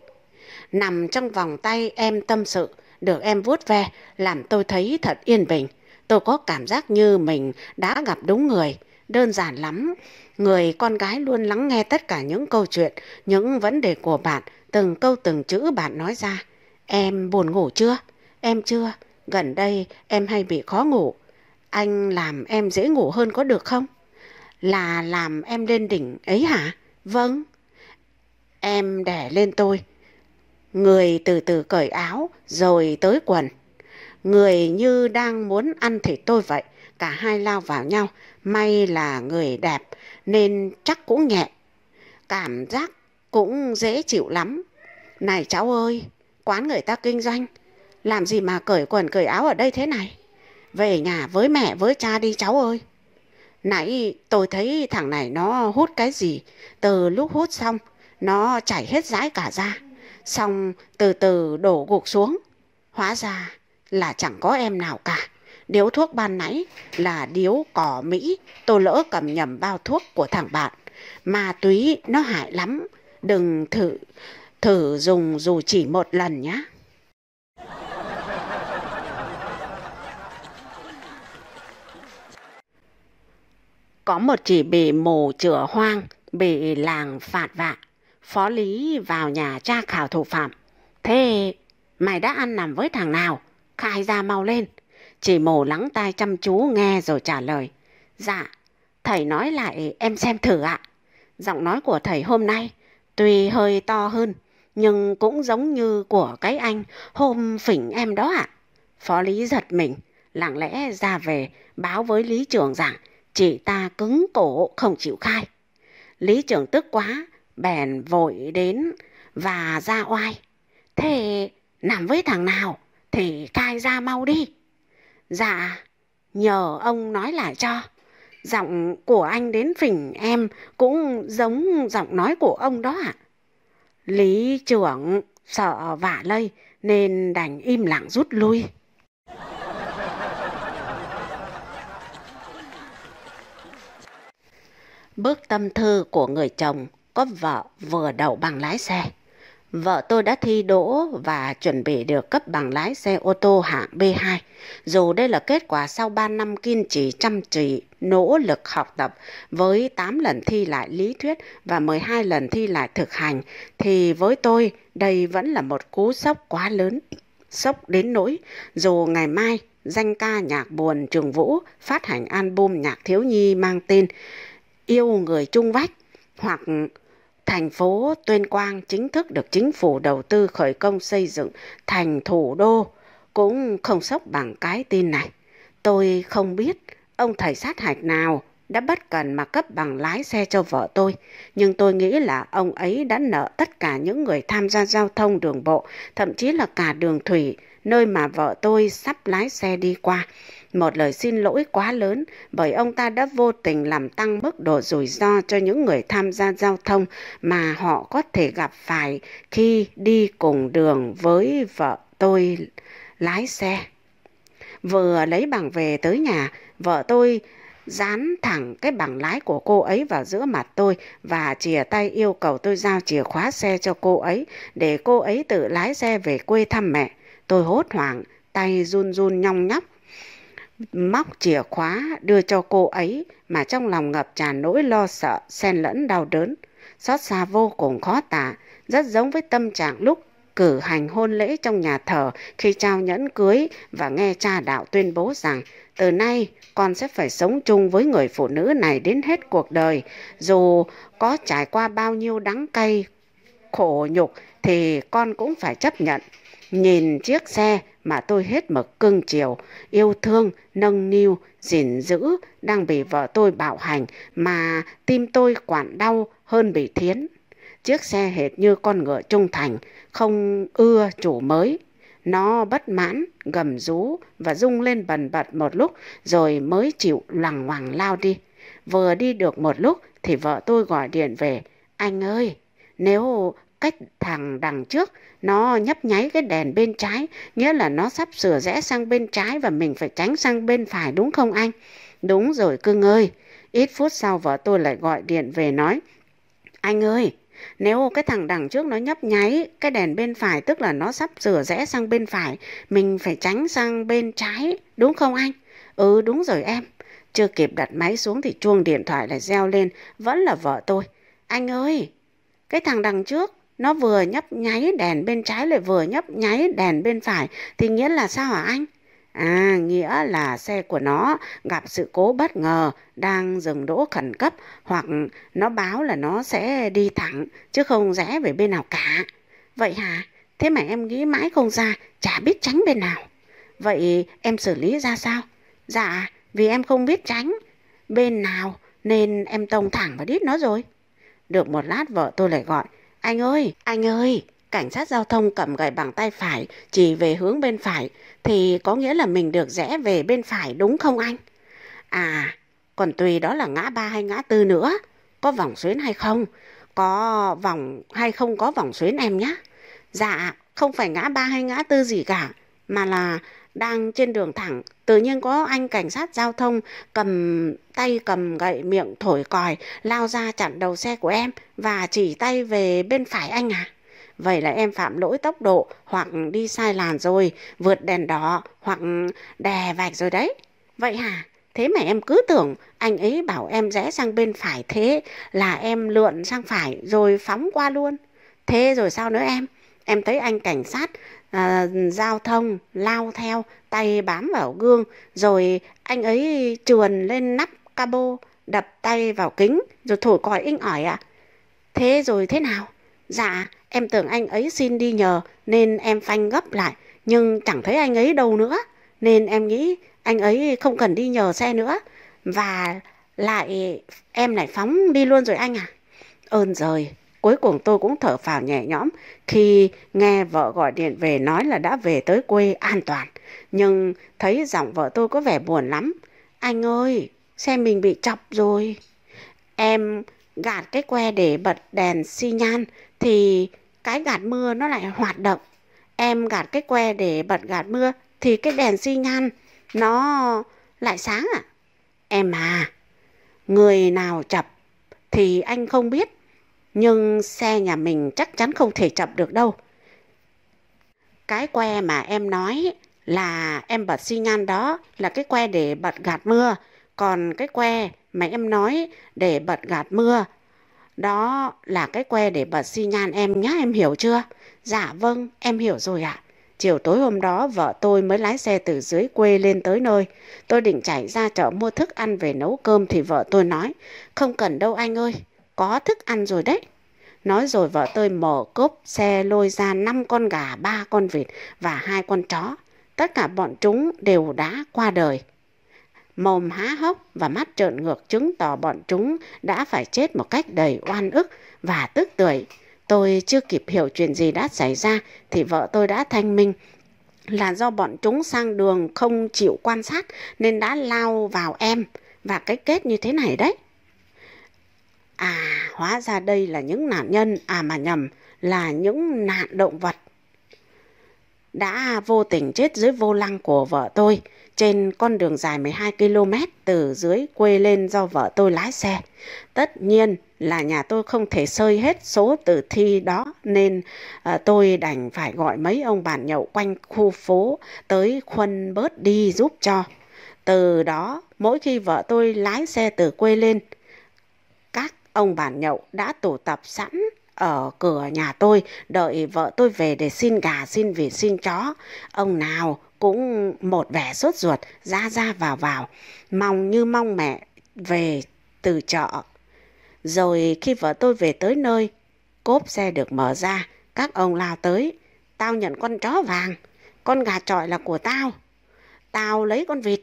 Nằm trong vòng tay em tâm sự, được em vuốt ve, làm tôi thấy thật yên bình. Tôi có cảm giác như mình đã gặp đúng người, đơn giản lắm. Người con gái luôn lắng nghe tất cả những câu chuyện, những vấn đề của bạn, từng câu từng chữ bạn nói ra. Em buồn ngủ chưa? Em chưa? Gần đây em hay bị khó ngủ. Anh làm em dễ ngủ hơn có được không? Là làm em lên đỉnh ấy hả? Vâng. Em đẻ lên tôi. Người từ từ cởi áo rồi tới quần. Người như đang muốn ăn thịt tôi vậy. Cả hai lao vào nhau. May là người đẹp nên chắc cũng nhẹ. Cảm giác cũng dễ chịu lắm. Này cháu ơi, quán người ta kinh doanh làm gì mà cởi quần cởi áo ở đây thế này? Về nhà với mẹ với cha đi cháu ơi. Nãy tôi thấy thằng này nó hút cái gì, từ lúc hút xong, nó chảy hết rãi cả ra, xong từ từ đổ gục xuống. Hóa ra là chẳng có em nào cả. Điếu thuốc ban nãy là điếu cỏ Mỹ, tôi lỡ cầm nhầm bao thuốc của thằng bạn. Ma túy nó hại lắm, đừng thử, thử dùng dù chỉ một lần nhé. Có một chỉ bị mù chữa hoang, bị làng phạt vạ. Phó lý vào nhà tra khảo thủ phạm. Thế mày đã ăn nằm với thằng nào? Khai ra mau lên. Chỉ mù lắng tai chăm chú nghe rồi trả lời. Dạ, thầy nói lại em xem thử ạ. Giọng nói của thầy hôm nay tuy hơi to hơn nhưng cũng giống như của cái anh hôm phỉnh em đó ạ. Phó lý giật mình, lặng lẽ ra về báo với lý trưởng rằng chị ta cứng cổ không chịu khai. Lý trưởng tức quá, bèn vội đến và ra oai. Thế nằm với thằng nào thì khai ra mau đi. Dạ, nhờ ông nói lại cho. Giọng của anh đến phỉnh em cũng giống giọng nói của ông đó ạ. Lý trưởng sợ vả lây nên đành im lặng rút lui. Bước tâm thư của người chồng có vợ vừa đậu bằng lái xe. Vợ tôi đã thi đỗ và chuẩn bị được cấp bằng lái xe ô tô hạng B2. Dù đây là kết quả sau 3 năm kiên trì chăm chỉ, nỗ lực học tập với 8 lần thi lại lý thuyết và 12 lần thi lại thực hành, thì với tôi đây vẫn là một cú sốc quá lớn. Sốc đến nỗi, dù ngày mai danh ca nhạc buồn Trường Vũ phát hành album nhạc thiếu nhi mang tên yêu người trung vách hoặc thành phố Tuyên Quang chính thức được chính phủ đầu tư khởi công xây dựng thành thủ đô cũng không sốc bằng cái tin này. Tôi không biết ông thầy sát hạch nào đã bất cần mà cấp bằng lái xe cho vợ tôi, nhưng tôi nghĩ là ông ấy đã nợ tất cả những người tham gia giao thông đường bộ, thậm chí là cả đường thủy nơi mà vợ tôi sắp lái xe đi qua. Một lời xin lỗi quá lớn bởi ông ta đã vô tình làm tăng mức độ rủi ro cho những người tham gia giao thông mà họ có thể gặp phải khi đi cùng đường với vợ tôi lái xe. Vừa lấy bằng về tới nhà, vợ tôi dán thẳng cái bằng lái của cô ấy vào giữa mặt tôi và chìa tay yêu cầu tôi giao chìa khóa xe cho cô ấy để cô ấy tự lái xe về quê thăm mẹ. Tôi hốt hoảng, tay run run nhong nhóc móc chìa khóa đưa cho cô ấy mà trong lòng ngập tràn nỗi lo sợ xen lẫn đau đớn xót xa vô cùng khó tả rất giống với tâm trạng lúc cử hành hôn lễ trong nhà thờ khi trao nhẫn cưới và nghe cha đạo tuyên bố rằng từ nay con sẽ phải sống chung với người phụ nữ này đến hết cuộc đời dù có trải qua bao nhiêu đắng cay khổ nhục thì con cũng phải chấp nhận Nhìn chiếc xe mà tôi hết mực cưng chiều, yêu thương, nâng niu, gìn giữ, đang bị vợ tôi bạo hành mà tim tôi quản đau hơn bị thiến. Chiếc xe hệt như con ngựa trung thành, không ưa chủ mới. Nó bất mãn, gầm rú và rung lên bần bật một lúc rồi mới chịu lằng hoàng lao đi. Vừa đi được một lúc thì vợ tôi gọi điện về. Anh ơi, nếu cách thằng đằng trước nó nhấp nháy cái đèn bên trái nghĩa là nó sắp sửa rẽ sang bên trái và mình phải tránh sang bên phải đúng không anh đúng rồi cưng ơi ít phút sau vợ tôi lại gọi điện về nói anh ơi nếu cái thằng đằng trước nó nhấp nháy cái đèn bên phải tức là nó sắp sửa rẽ sang bên phải mình phải tránh sang bên trái đúng không anh ừ đúng rồi em chưa kịp đặt máy xuống thì chuông điện thoại lại reo lên vẫn là vợ tôi anh ơi cái thằng đằng trước nó vừa nhấp nháy đèn bên trái lại vừa nhấp nháy đèn bên phải thì nghĩa là sao hả anh? À, nghĩa là xe của nó gặp sự cố bất ngờ, đang dừng đỗ khẩn cấp hoặc nó báo là nó sẽ đi thẳng chứ không rẽ về bên nào cả. Vậy hả? Thế mà em nghĩ mãi không ra, chả biết tránh bên nào. Vậy em xử lý ra sao? Dạ, vì em không biết tránh bên nào nên em tông thẳng vào đít nó rồi. Được một lát vợ tôi lại gọi, anh ơi, anh ơi, cảnh sát giao thông cầm gậy bằng tay phải chỉ về hướng bên phải thì có nghĩa là mình được rẽ về bên phải đúng không anh? À, còn tùy đó là ngã ba hay ngã tư nữa, có vòng xuyến hay không, có vòng hay không có vòng xuyến em nhé. Dạ, không phải ngã ba hay ngã tư gì cả, mà là đang trên đường thẳng tự nhiên có anh cảnh sát giao thông cầm tay cầm gậy miệng thổi còi lao ra chặn đầu xe của em và chỉ tay về bên phải anh à vậy là em phạm lỗi tốc độ hoặc đi sai làn rồi vượt đèn đỏ hoặc đè vạch rồi đấy vậy hả Thế mà em cứ tưởng anh ấy bảo em rẽ sang bên phải thế là em lượn sang phải rồi phóng qua luôn. Thế rồi sao nữa em? Em thấy anh cảnh sát à, giao thông lao theo, tay bám vào gương, rồi anh ấy trườn lên nắp cabo, đập tay vào kính, rồi thổi còi inh ỏi ạ. À. Thế rồi thế nào? Dạ, em tưởng anh ấy xin đi nhờ, nên em phanh gấp lại, nhưng chẳng thấy anh ấy đâu nữa, nên em nghĩ anh ấy không cần đi nhờ xe nữa, và lại em lại phóng đi luôn rồi anh à. Ơn rồi Cuối cùng tôi cũng thở phào nhẹ nhõm khi nghe vợ gọi điện về nói là đã về tới quê an toàn. Nhưng thấy giọng vợ tôi có vẻ buồn lắm. Anh ơi, xe mình bị chọc rồi. Em gạt cái que để bật đèn xi nhan thì cái gạt mưa nó lại hoạt động. Em gạt cái que để bật gạt mưa thì cái đèn xi nhan nó lại sáng à? Em à, người nào chập thì anh không biết nhưng xe nhà mình chắc chắn không thể chậm được đâu. Cái que mà em nói là em bật xi nhan đó là cái que để bật gạt mưa. Còn cái que mà em nói để bật gạt mưa đó là cái que để bật xi nhan em nhá, em hiểu chưa? Dạ vâng, em hiểu rồi ạ. À. Chiều tối hôm đó vợ tôi mới lái xe từ dưới quê lên tới nơi. Tôi định chạy ra chợ mua thức ăn về nấu cơm thì vợ tôi nói, không cần đâu anh ơi, có thức ăn rồi đấy. Nói rồi vợ tôi mở cốp xe lôi ra 5 con gà, ba con vịt và hai con chó. Tất cả bọn chúng đều đã qua đời. Mồm há hốc và mắt trợn ngược chứng tỏ bọn chúng đã phải chết một cách đầy oan ức và tức tưởi. Tôi chưa kịp hiểu chuyện gì đã xảy ra thì vợ tôi đã thanh minh là do bọn chúng sang đường không chịu quan sát nên đã lao vào em và cái kết như thế này đấy. À, hóa ra đây là những nạn nhân, à mà nhầm, là những nạn động vật. Đã vô tình chết dưới vô lăng của vợ tôi, trên con đường dài 12 km từ dưới quê lên do vợ tôi lái xe. Tất nhiên là nhà tôi không thể sơi hết số tử thi đó nên à, tôi đành phải gọi mấy ông bạn nhậu quanh khu phố tới khuân bớt đi giúp cho. Từ đó, mỗi khi vợ tôi lái xe từ quê lên ông bản nhậu đã tụ tập sẵn ở cửa nhà tôi đợi vợ tôi về để xin gà xin vịt xin chó ông nào cũng một vẻ sốt ruột ra ra vào vào mong như mong mẹ về từ chợ rồi khi vợ tôi về tới nơi cốp xe được mở ra các ông lao tới tao nhận con chó vàng con gà trọi là của tao tao lấy con vịt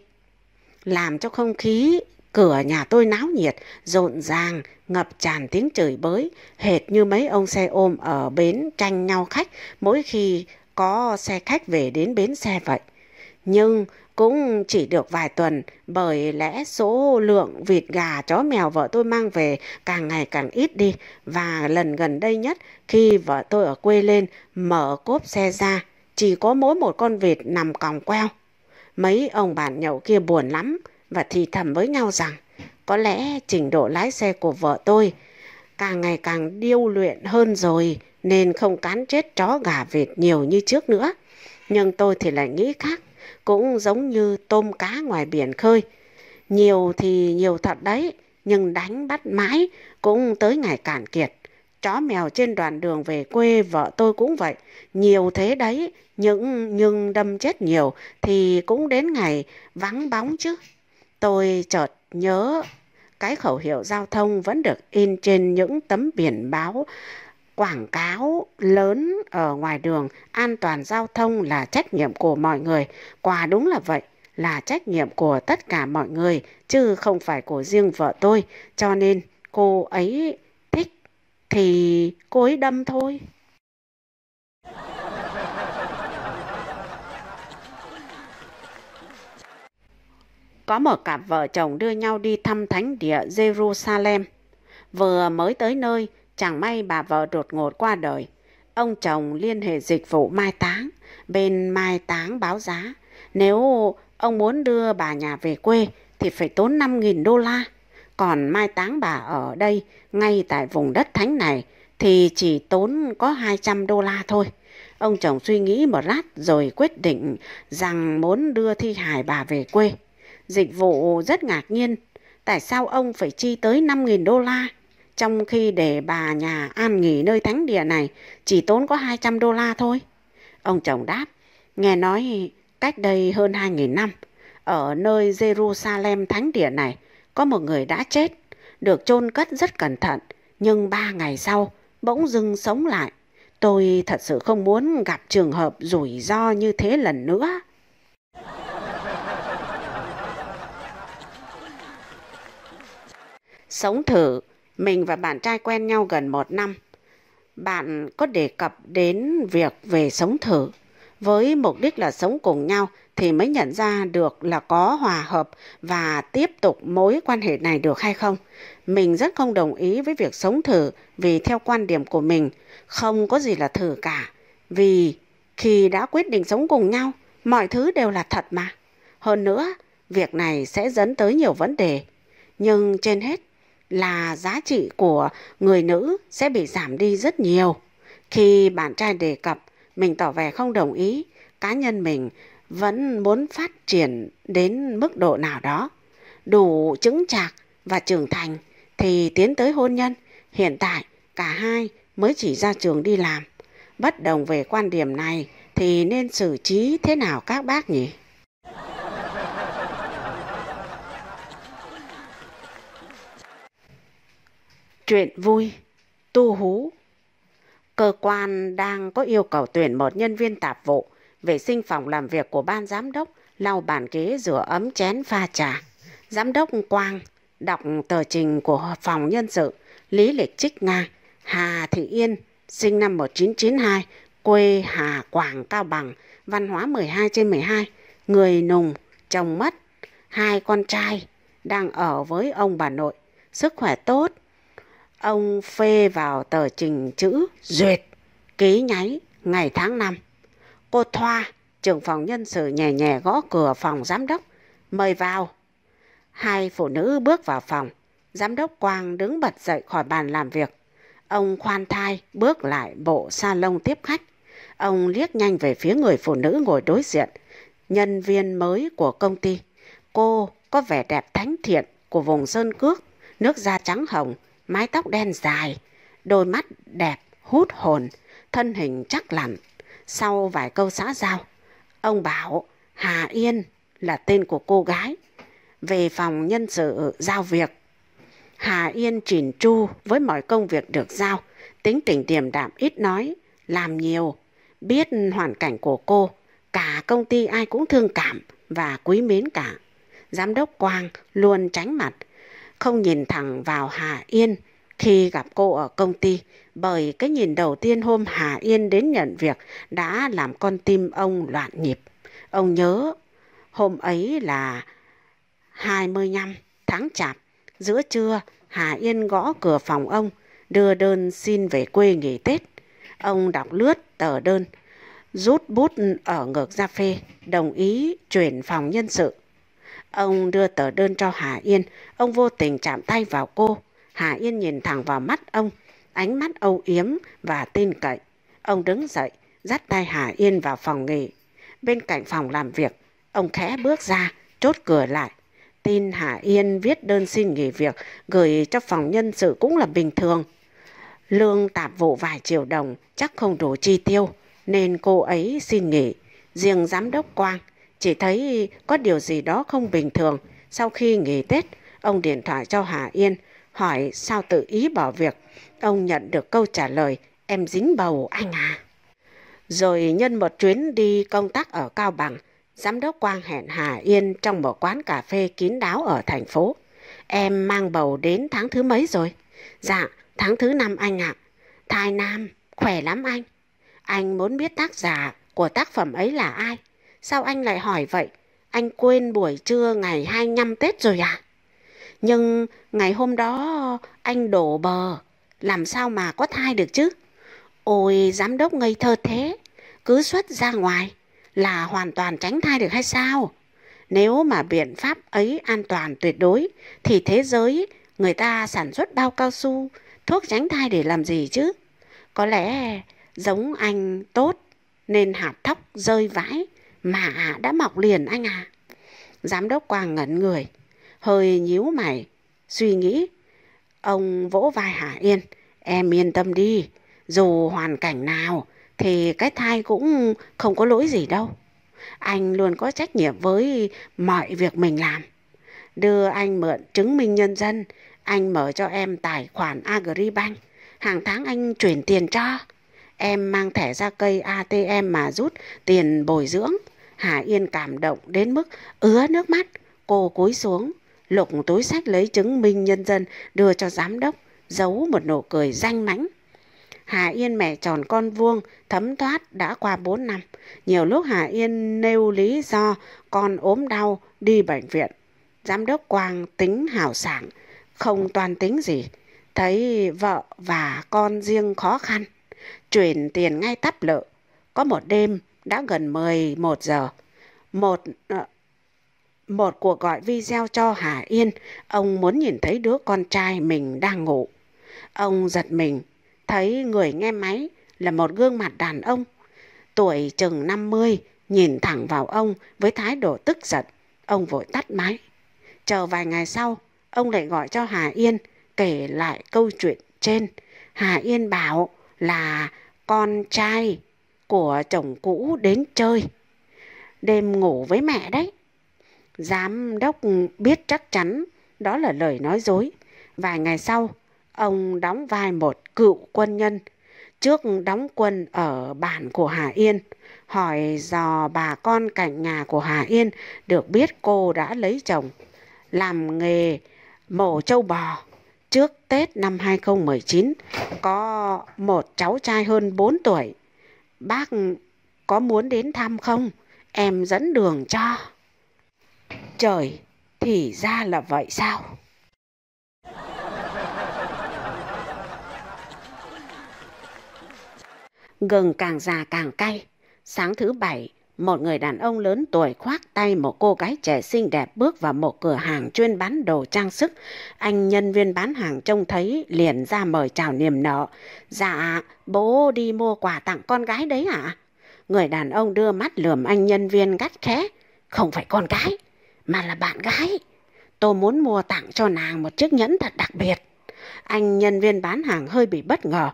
làm cho không khí Cửa nhà tôi náo nhiệt, rộn ràng, ngập tràn tiếng chửi bới, hệt như mấy ông xe ôm ở bến tranh nhau khách mỗi khi có xe khách về đến bến xe vậy. Nhưng cũng chỉ được vài tuần bởi lẽ số lượng vịt gà chó mèo vợ tôi mang về càng ngày càng ít đi và lần gần đây nhất khi vợ tôi ở quê lên mở cốp xe ra chỉ có mỗi một con vịt nằm còng queo. Mấy ông bạn nhậu kia buồn lắm, và thì thầm với nhau rằng có lẽ trình độ lái xe của vợ tôi càng ngày càng điêu luyện hơn rồi nên không cán chết chó gà vịt nhiều như trước nữa. Nhưng tôi thì lại nghĩ khác, cũng giống như tôm cá ngoài biển khơi. Nhiều thì nhiều thật đấy, nhưng đánh bắt mãi cũng tới ngày cạn kiệt. Chó mèo trên đoạn đường về quê vợ tôi cũng vậy, nhiều thế đấy, những nhưng đâm chết nhiều thì cũng đến ngày vắng bóng chứ. Tôi chợt nhớ cái khẩu hiệu giao thông vẫn được in trên những tấm biển báo quảng cáo lớn ở ngoài đường an toàn giao thông là trách nhiệm của mọi người quả đúng là vậy là trách nhiệm của tất cả mọi người chứ không phải của riêng vợ tôi cho nên cô ấy thích thì cô ấy đâm thôi có một cặp vợ chồng đưa nhau đi thăm thánh địa Jerusalem. Vừa mới tới nơi, chẳng may bà vợ đột ngột qua đời. Ông chồng liên hệ dịch vụ mai táng, bên mai táng báo giá. Nếu ông muốn đưa bà nhà về quê thì phải tốn 5.000 đô la. Còn mai táng bà ở đây, ngay tại vùng đất thánh này, thì chỉ tốn có 200 đô la thôi. Ông chồng suy nghĩ một lát rồi quyết định rằng muốn đưa thi hài bà về quê. Dịch vụ rất ngạc nhiên, tại sao ông phải chi tới 5.000 đô la, trong khi để bà nhà an nghỉ nơi thánh địa này chỉ tốn có 200 đô la thôi. Ông chồng đáp, nghe nói cách đây hơn 2.000 năm, ở nơi Jerusalem thánh địa này có một người đã chết, được chôn cất rất cẩn thận, nhưng ba ngày sau bỗng dưng sống lại. Tôi thật sự không muốn gặp trường hợp rủi ro như thế lần nữa. Sống thử, mình và bạn trai quen nhau gần một năm. Bạn có đề cập đến việc về sống thử. Với mục đích là sống cùng nhau thì mới nhận ra được là có hòa hợp và tiếp tục mối quan hệ này được hay không. Mình rất không đồng ý với việc sống thử vì theo quan điểm của mình không có gì là thử cả. Vì khi đã quyết định sống cùng nhau, mọi thứ đều là thật mà. Hơn nữa, việc này sẽ dẫn tới nhiều vấn đề. Nhưng trên hết, là giá trị của người nữ sẽ bị giảm đi rất nhiều. Khi bạn trai đề cập, mình tỏ vẻ không đồng ý, cá nhân mình vẫn muốn phát triển đến mức độ nào đó, đủ chứng chạc và trưởng thành thì tiến tới hôn nhân. Hiện tại, cả hai mới chỉ ra trường đi làm. Bất đồng về quan điểm này thì nên xử trí thế nào các bác nhỉ? Chuyện vui, tu hú. Cơ quan đang có yêu cầu tuyển một nhân viên tạp vụ, vệ sinh phòng làm việc của ban giám đốc, lau bàn ghế rửa ấm chén pha trà. Giám đốc Quang đọc tờ trình của phòng nhân sự, lý lịch trích Nga, Hà Thị Yên, sinh năm 1992, quê Hà Quảng Cao Bằng, văn hóa 12 trên 12, người nùng, chồng mất, hai con trai, đang ở với ông bà nội, sức khỏe tốt, Ông phê vào tờ trình chữ duyệt, ký nháy, ngày tháng năm. Cô Thoa, trưởng phòng nhân sự nhẹ nhẹ gõ cửa phòng giám đốc, mời vào. Hai phụ nữ bước vào phòng, giám đốc Quang đứng bật dậy khỏi bàn làm việc. Ông khoan thai bước lại bộ sa lông tiếp khách. Ông liếc nhanh về phía người phụ nữ ngồi đối diện, nhân viên mới của công ty. Cô có vẻ đẹp thánh thiện của vùng sơn cước, nước da trắng hồng, mái tóc đen dài, đôi mắt đẹp, hút hồn, thân hình chắc lặn. Sau vài câu xã giao, ông bảo Hà Yên là tên của cô gái, về phòng nhân sự giao việc. Hà Yên chỉn chu với mọi công việc được giao, tính tình điềm đạm ít nói, làm nhiều, biết hoàn cảnh của cô, cả công ty ai cũng thương cảm và quý mến cả. Giám đốc Quang luôn tránh mặt, không nhìn thẳng vào Hà Yên khi gặp cô ở công ty bởi cái nhìn đầu tiên hôm Hà Yên đến nhận việc đã làm con tim ông loạn nhịp. Ông nhớ hôm ấy là 25 tháng chạp, giữa trưa Hà Yên gõ cửa phòng ông đưa đơn xin về quê nghỉ Tết. Ông đọc lướt tờ đơn, rút bút ở ngược ra phê, đồng ý chuyển phòng nhân sự. Ông đưa tờ đơn cho Hà Yên, ông vô tình chạm tay vào cô. Hà Yên nhìn thẳng vào mắt ông, ánh mắt âu yếm và tin cậy. Ông đứng dậy, dắt tay Hà Yên vào phòng nghỉ. Bên cạnh phòng làm việc, ông khẽ bước ra, chốt cửa lại. Tin Hà Yên viết đơn xin nghỉ việc gửi cho phòng nhân sự cũng là bình thường. Lương tạp vụ vài triệu đồng chắc không đủ chi tiêu nên cô ấy xin nghỉ. Riêng giám đốc Quang chỉ thấy có điều gì đó không bình thường. Sau khi nghỉ Tết, ông điện thoại cho Hà Yên, hỏi sao tự ý bỏ việc. Ông nhận được câu trả lời, em dính bầu anh à. Rồi nhân một chuyến đi công tác ở Cao Bằng, giám đốc Quang hẹn Hà Yên trong một quán cà phê kín đáo ở thành phố. Em mang bầu đến tháng thứ mấy rồi? Dạ, tháng thứ năm anh ạ. À. Thai nam, khỏe lắm anh. Anh muốn biết tác giả của tác phẩm ấy là ai? Sao anh lại hỏi vậy? Anh quên buổi trưa ngày 25 Tết rồi à? Nhưng ngày hôm đó anh đổ bờ, làm sao mà có thai được chứ? Ôi, giám đốc ngây thơ thế, cứ xuất ra ngoài là hoàn toàn tránh thai được hay sao? Nếu mà biện pháp ấy an toàn tuyệt đối thì thế giới người ta sản xuất bao cao su, thuốc tránh thai để làm gì chứ? Có lẽ giống anh tốt nên hạt thóc rơi vãi mà đã mọc liền anh à. Giám đốc Quang ngẩn người, hơi nhíu mày, suy nghĩ. Ông vỗ vai Hà Yên, em yên tâm đi, dù hoàn cảnh nào thì cái thai cũng không có lỗi gì đâu. Anh luôn có trách nhiệm với mọi việc mình làm. Đưa anh mượn chứng minh nhân dân, anh mở cho em tài khoản Agribank, hàng tháng anh chuyển tiền cho. Em mang thẻ ra cây ATM mà rút tiền bồi dưỡng. Hà Yên cảm động đến mức ứa nước mắt. Cô cúi xuống, lục túi sách lấy chứng minh nhân dân đưa cho giám đốc, giấu một nụ cười danh mãnh. Hà Yên mẹ tròn con vuông, thấm thoát đã qua 4 năm. Nhiều lúc Hà Yên nêu lý do con ốm đau đi bệnh viện. Giám đốc Quang tính hào sảng, không toàn tính gì. Thấy vợ và con riêng khó khăn chuyển tiền ngay tắp lợ. Có một đêm đã gần 11 giờ, một ờ, một cuộc gọi video cho Hà Yên, ông muốn nhìn thấy đứa con trai mình đang ngủ. Ông giật mình, thấy người nghe máy là một gương mặt đàn ông, tuổi chừng 50, nhìn thẳng vào ông với thái độ tức giận. Ông vội tắt máy. Chờ vài ngày sau, ông lại gọi cho Hà Yên kể lại câu chuyện trên. Hà Yên bảo là con trai của chồng cũ đến chơi. Đêm ngủ với mẹ đấy. Giám đốc biết chắc chắn đó là lời nói dối. Vài ngày sau, ông đóng vai một cựu quân nhân trước đóng quân ở bản của Hà Yên. Hỏi dò bà con cạnh nhà của Hà Yên được biết cô đã lấy chồng làm nghề mổ trâu bò Trước Tết năm 2019, có một cháu trai hơn 4 tuổi. Bác có muốn đến thăm không? Em dẫn đường cho. Trời, thì ra là vậy sao? Gừng càng già càng cay. Sáng thứ bảy, một người đàn ông lớn tuổi khoác tay một cô gái trẻ xinh đẹp bước vào một cửa hàng chuyên bán đồ trang sức. Anh nhân viên bán hàng trông thấy liền ra mời chào niềm nở. Dạ, bố đi mua quà tặng con gái đấy ạ. À? Người đàn ông đưa mắt lườm anh nhân viên gắt khẽ. Không phải con gái, mà là bạn gái. Tôi muốn mua tặng cho nàng một chiếc nhẫn thật đặc biệt. Anh nhân viên bán hàng hơi bị bất ngờ.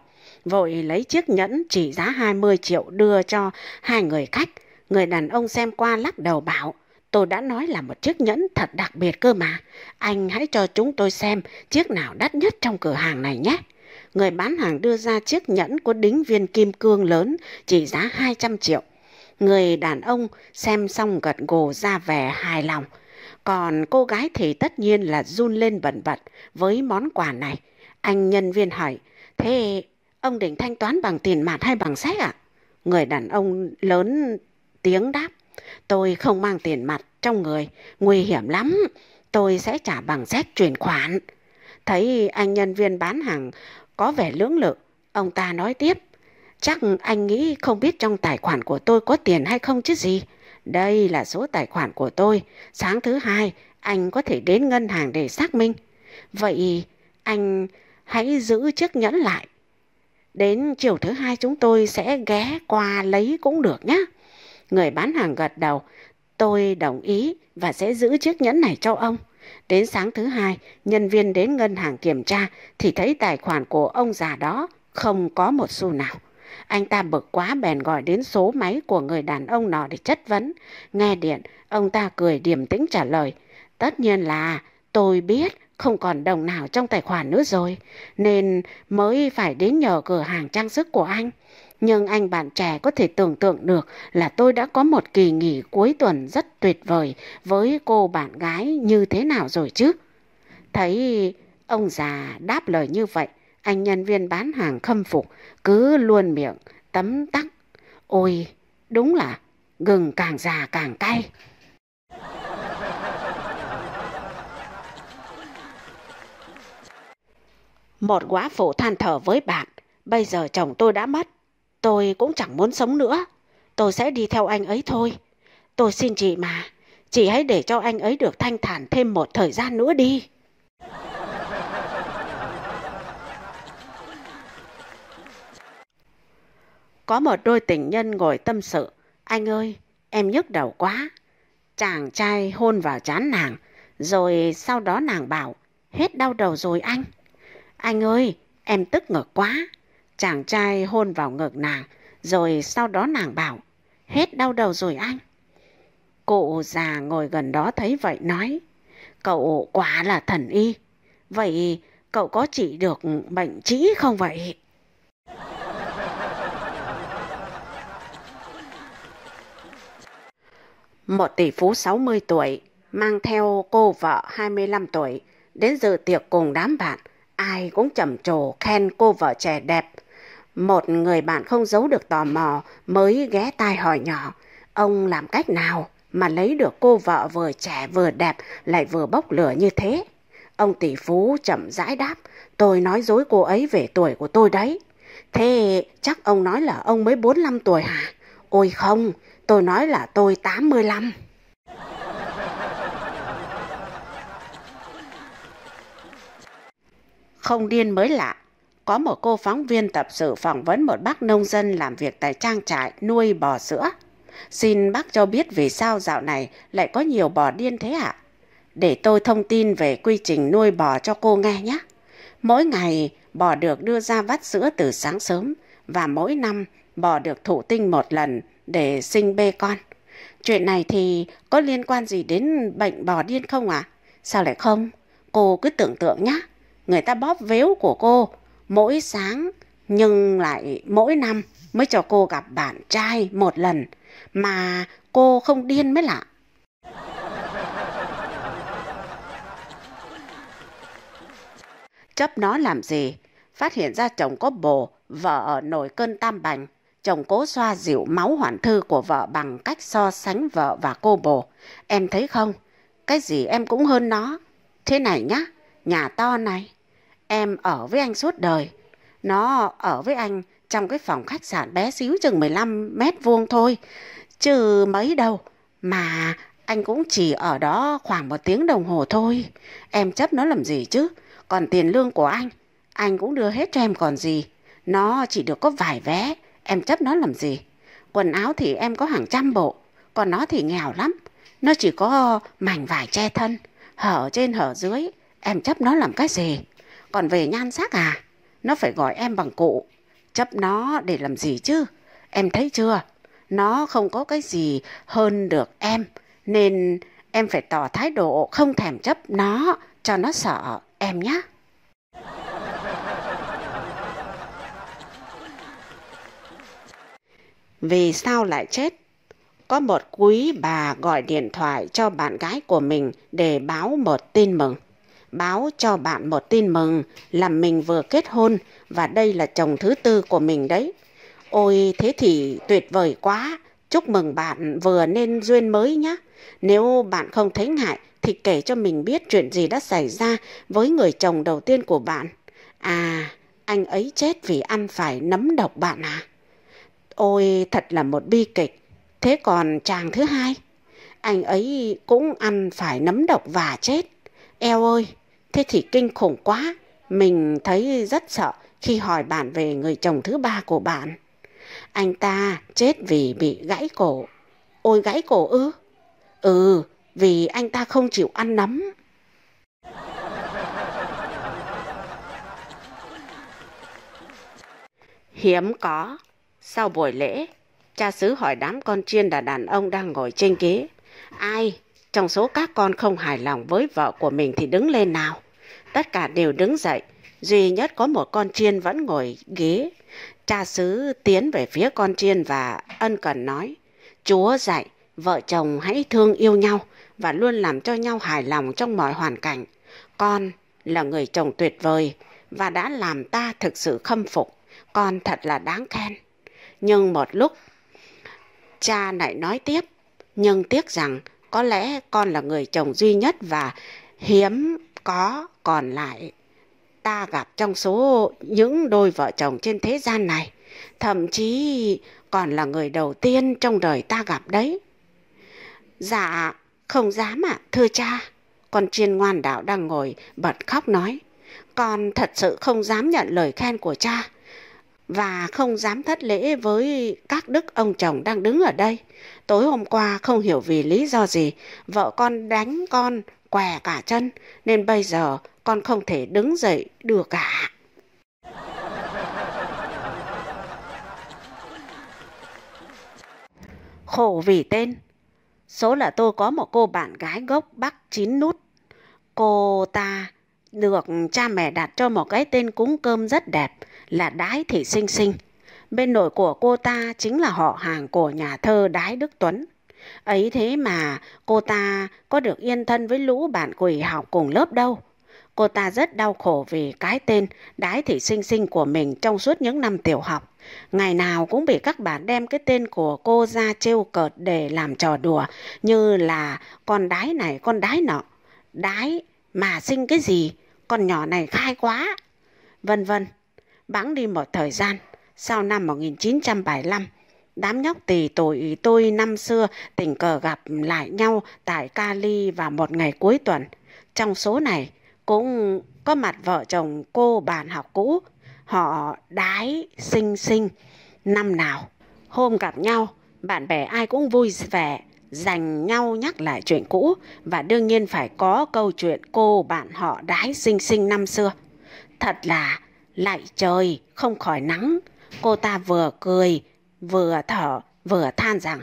Vội lấy chiếc nhẫn trị giá 20 triệu đưa cho hai người khách Người đàn ông xem qua lắc đầu bảo, tôi đã nói là một chiếc nhẫn thật đặc biệt cơ mà. Anh hãy cho chúng tôi xem chiếc nào đắt nhất trong cửa hàng này nhé. Người bán hàng đưa ra chiếc nhẫn có đính viên kim cương lớn trị giá 200 triệu. Người đàn ông xem xong gật gù ra vẻ hài lòng. Còn cô gái thì tất nhiên là run lên bẩn bật với món quà này. Anh nhân viên hỏi, thế ông định thanh toán bằng tiền mặt hay bằng sách ạ? À? Người đàn ông lớn tiếng đáp. Tôi không mang tiền mặt trong người, nguy hiểm lắm. Tôi sẽ trả bằng xét chuyển khoản. Thấy anh nhân viên bán hàng có vẻ lưỡng lự, ông ta nói tiếp. Chắc anh nghĩ không biết trong tài khoản của tôi có tiền hay không chứ gì. Đây là số tài khoản của tôi. Sáng thứ hai, anh có thể đến ngân hàng để xác minh. Vậy anh hãy giữ chiếc nhẫn lại. Đến chiều thứ hai chúng tôi sẽ ghé qua lấy cũng được nhé. Người bán hàng gật đầu, tôi đồng ý và sẽ giữ chiếc nhẫn này cho ông. Đến sáng thứ hai, nhân viên đến ngân hàng kiểm tra thì thấy tài khoản của ông già đó không có một xu nào. Anh ta bực quá bèn gọi đến số máy của người đàn ông nọ để chất vấn. Nghe điện, ông ta cười điềm tĩnh trả lời. Tất nhiên là tôi biết không còn đồng nào trong tài khoản nữa rồi, nên mới phải đến nhờ cửa hàng trang sức của anh nhưng anh bạn trẻ có thể tưởng tượng được là tôi đã có một kỳ nghỉ cuối tuần rất tuyệt vời với cô bạn gái như thế nào rồi chứ. Thấy ông già đáp lời như vậy, anh nhân viên bán hàng khâm phục, cứ luôn miệng, tấm tắc. Ôi, đúng là gừng càng già càng cay. Một quá phụ than thở với bạn, bây giờ chồng tôi đã mất, Tôi cũng chẳng muốn sống nữa. Tôi sẽ đi theo anh ấy thôi. Tôi xin chị mà, chị hãy để cho anh ấy được thanh thản thêm một thời gian nữa đi. Có một đôi tình nhân ngồi tâm sự. Anh ơi, em nhức đầu quá. Chàng trai hôn vào chán nàng, rồi sau đó nàng bảo, hết đau đầu rồi anh. Anh ơi, em tức ngực quá. Chàng trai hôn vào ngực nàng, rồi sau đó nàng bảo, hết đau đầu rồi anh. Cụ già ngồi gần đó thấy vậy nói, cậu quả là thần y, vậy cậu có trị được bệnh trĩ không vậy? Một tỷ phú 60 tuổi mang theo cô vợ 25 tuổi đến dự tiệc cùng đám bạn, ai cũng trầm trồ khen cô vợ trẻ đẹp, một người bạn không giấu được tò mò mới ghé tai hỏi nhỏ, ông làm cách nào mà lấy được cô vợ vừa trẻ vừa đẹp lại vừa bốc lửa như thế? Ông tỷ phú chậm rãi đáp, tôi nói dối cô ấy về tuổi của tôi đấy. Thế chắc ông nói là ông mới 45 tuổi hả? Ôi không, tôi nói là tôi 85. Không điên mới lạ, có một cô phóng viên tập sự phỏng vấn một bác nông dân làm việc tại trang trại nuôi bò sữa. Xin bác cho biết vì sao dạo này lại có nhiều bò điên thế ạ? À? Để tôi thông tin về quy trình nuôi bò cho cô nghe nhé. Mỗi ngày, bò được đưa ra vắt sữa từ sáng sớm và mỗi năm bò được thụ tinh một lần để sinh bê con. Chuyện này thì có liên quan gì đến bệnh bò điên không ạ? À? Sao lại không? Cô cứ tưởng tượng nhé. Người ta bóp vếu của cô mỗi sáng nhưng lại mỗi năm mới cho cô gặp bạn trai một lần mà cô không điên mới lạ. Chấp nó làm gì? Phát hiện ra chồng có bồ, vợ nổi cơn tam bành. Chồng cố xoa dịu máu hoạn thư của vợ bằng cách so sánh vợ và cô bồ. Em thấy không? Cái gì em cũng hơn nó. Thế này nhá, nhà to này, Em ở với anh suốt đời. Nó ở với anh trong cái phòng khách sạn bé xíu chừng 15 mét vuông thôi. Chứ mấy đâu. Mà anh cũng chỉ ở đó khoảng một tiếng đồng hồ thôi. Em chấp nó làm gì chứ? Còn tiền lương của anh, anh cũng đưa hết cho em còn gì. Nó chỉ được có vài vé, em chấp nó làm gì? Quần áo thì em có hàng trăm bộ, còn nó thì nghèo lắm. Nó chỉ có mảnh vải che thân, hở trên hở dưới, em chấp nó làm cái gì? Còn về nhan sắc à? Nó phải gọi em bằng cụ. Chấp nó để làm gì chứ? Em thấy chưa? Nó không có cái gì hơn được em. Nên em phải tỏ thái độ không thèm chấp nó cho nó sợ em nhé. Vì sao lại chết? Có một quý bà gọi điện thoại cho bạn gái của mình để báo một tin mừng báo cho bạn một tin mừng là mình vừa kết hôn và đây là chồng thứ tư của mình đấy. Ôi thế thì tuyệt vời quá, chúc mừng bạn vừa nên duyên mới nhé. Nếu bạn không thấy ngại thì kể cho mình biết chuyện gì đã xảy ra với người chồng đầu tiên của bạn. À, anh ấy chết vì ăn phải nấm độc bạn à? Ôi thật là một bi kịch. Thế còn chàng thứ hai? Anh ấy cũng ăn phải nấm độc và chết. Eo ơi, Thế thì kinh khủng quá, mình thấy rất sợ khi hỏi bạn về người chồng thứ ba của bạn. Anh ta chết vì bị gãy cổ. Ôi gãy cổ ư? Ừ, vì anh ta không chịu ăn nấm. Hiếm có. Sau buổi lễ, cha xứ hỏi đám con chiên là đàn ông đang ngồi trên ghế. Ai trong số các con không hài lòng với vợ của mình thì đứng lên nào tất cả đều đứng dậy, duy nhất có một con chiên vẫn ngồi ghế. Cha xứ tiến về phía con chiên và ân cần nói, Chúa dạy, vợ chồng hãy thương yêu nhau và luôn làm cho nhau hài lòng trong mọi hoàn cảnh. Con là người chồng tuyệt vời và đã làm ta thực sự khâm phục. Con thật là đáng khen. Nhưng một lúc, cha lại nói tiếp, nhưng tiếc rằng có lẽ con là người chồng duy nhất và hiếm có còn lại ta gặp trong số những đôi vợ chồng trên thế gian này thậm chí còn là người đầu tiên trong đời ta gặp đấy dạ không dám ạ à, thưa cha con chiên ngoan đạo đang ngồi bật khóc nói con thật sự không dám nhận lời khen của cha và không dám thất lễ với các đức ông chồng đang đứng ở đây. Tối hôm qua không hiểu vì lý do gì, vợ con đánh con què cả chân nên bây giờ con không thể đứng dậy được cả. Khổ vì tên. Số là tôi có một cô bạn gái gốc Bắc chín nút. Cô ta được cha mẹ đặt cho một cái tên cúng cơm rất đẹp là Đái Thị Sinh Sinh. Bên nội của cô ta chính là họ hàng của nhà thơ Đái Đức Tuấn. Ấy thế mà cô ta có được yên thân với lũ bạn quỷ học cùng lớp đâu. Cô ta rất đau khổ vì cái tên đái thị sinh sinh của mình trong suốt những năm tiểu học. Ngày nào cũng bị các bạn đem cái tên của cô ra trêu cợt để làm trò đùa như là con đái này con đái nọ. Đái mà sinh cái gì? Con nhỏ này khai quá. Vân vân. Bắn đi một thời gian, sau năm 1975, Đám nhóc tỷ tuổi tôi năm xưa tình cờ gặp lại nhau tại Cali vào một ngày cuối tuần. Trong số này cũng có mặt vợ chồng cô bạn học cũ. Họ đái xinh xinh năm nào. Hôm gặp nhau, bạn bè ai cũng vui vẻ, dành nhau nhắc lại chuyện cũ và đương nhiên phải có câu chuyện cô bạn họ đái xinh xinh năm xưa. Thật là lại trời, không khỏi nắng. Cô ta vừa cười, vừa thở vừa than rằng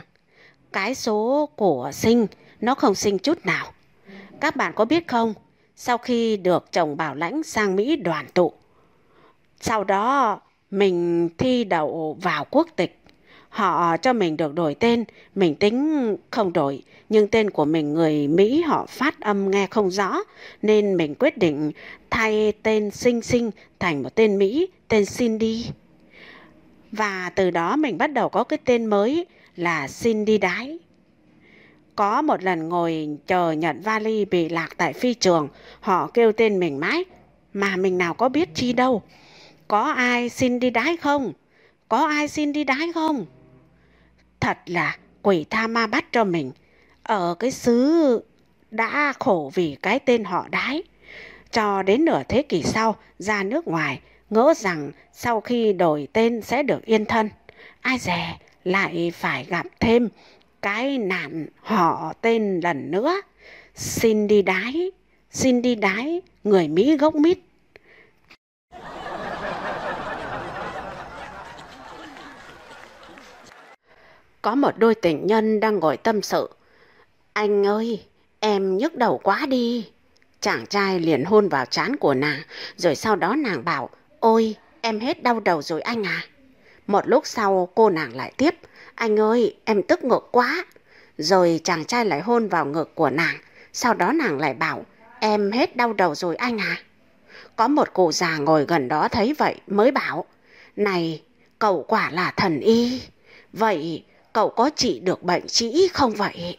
cái số của sinh nó không sinh chút nào. Các bạn có biết không, sau khi được chồng Bảo Lãnh sang Mỹ đoàn tụ, sau đó mình thi đậu vào quốc tịch. Họ cho mình được đổi tên, mình tính không đổi, nhưng tên của mình người Mỹ họ phát âm nghe không rõ, nên mình quyết định thay tên Sinh Sinh thành một tên Mỹ, tên Cindy và từ đó mình bắt đầu có cái tên mới là xin đi đái có một lần ngồi chờ nhận vali bị lạc tại phi trường họ kêu tên mình mãi mà mình nào có biết chi đâu có ai xin đi đái không có ai xin đi đái không thật là quỷ tha ma bắt cho mình ở cái xứ đã khổ vì cái tên họ đái cho đến nửa thế kỷ sau ra nước ngoài ngỡ rằng sau khi đổi tên sẽ được yên thân. Ai dè lại phải gặp thêm cái nạn họ tên lần nữa. Xin đi đái, xin đi đái người Mỹ gốc mít. Có một đôi tình nhân đang ngồi tâm sự. Anh ơi, em nhức đầu quá đi. Chàng trai liền hôn vào trán của nàng, rồi sau đó nàng bảo, Ôi, em hết đau đầu rồi anh à. Một lúc sau cô nàng lại tiếp. Anh ơi, em tức ngực quá. Rồi chàng trai lại hôn vào ngực của nàng. Sau đó nàng lại bảo, em hết đau đầu rồi anh à. Có một cụ già ngồi gần đó thấy vậy mới bảo, này, cậu quả là thần y. Vậy cậu có trị được bệnh trĩ không vậy?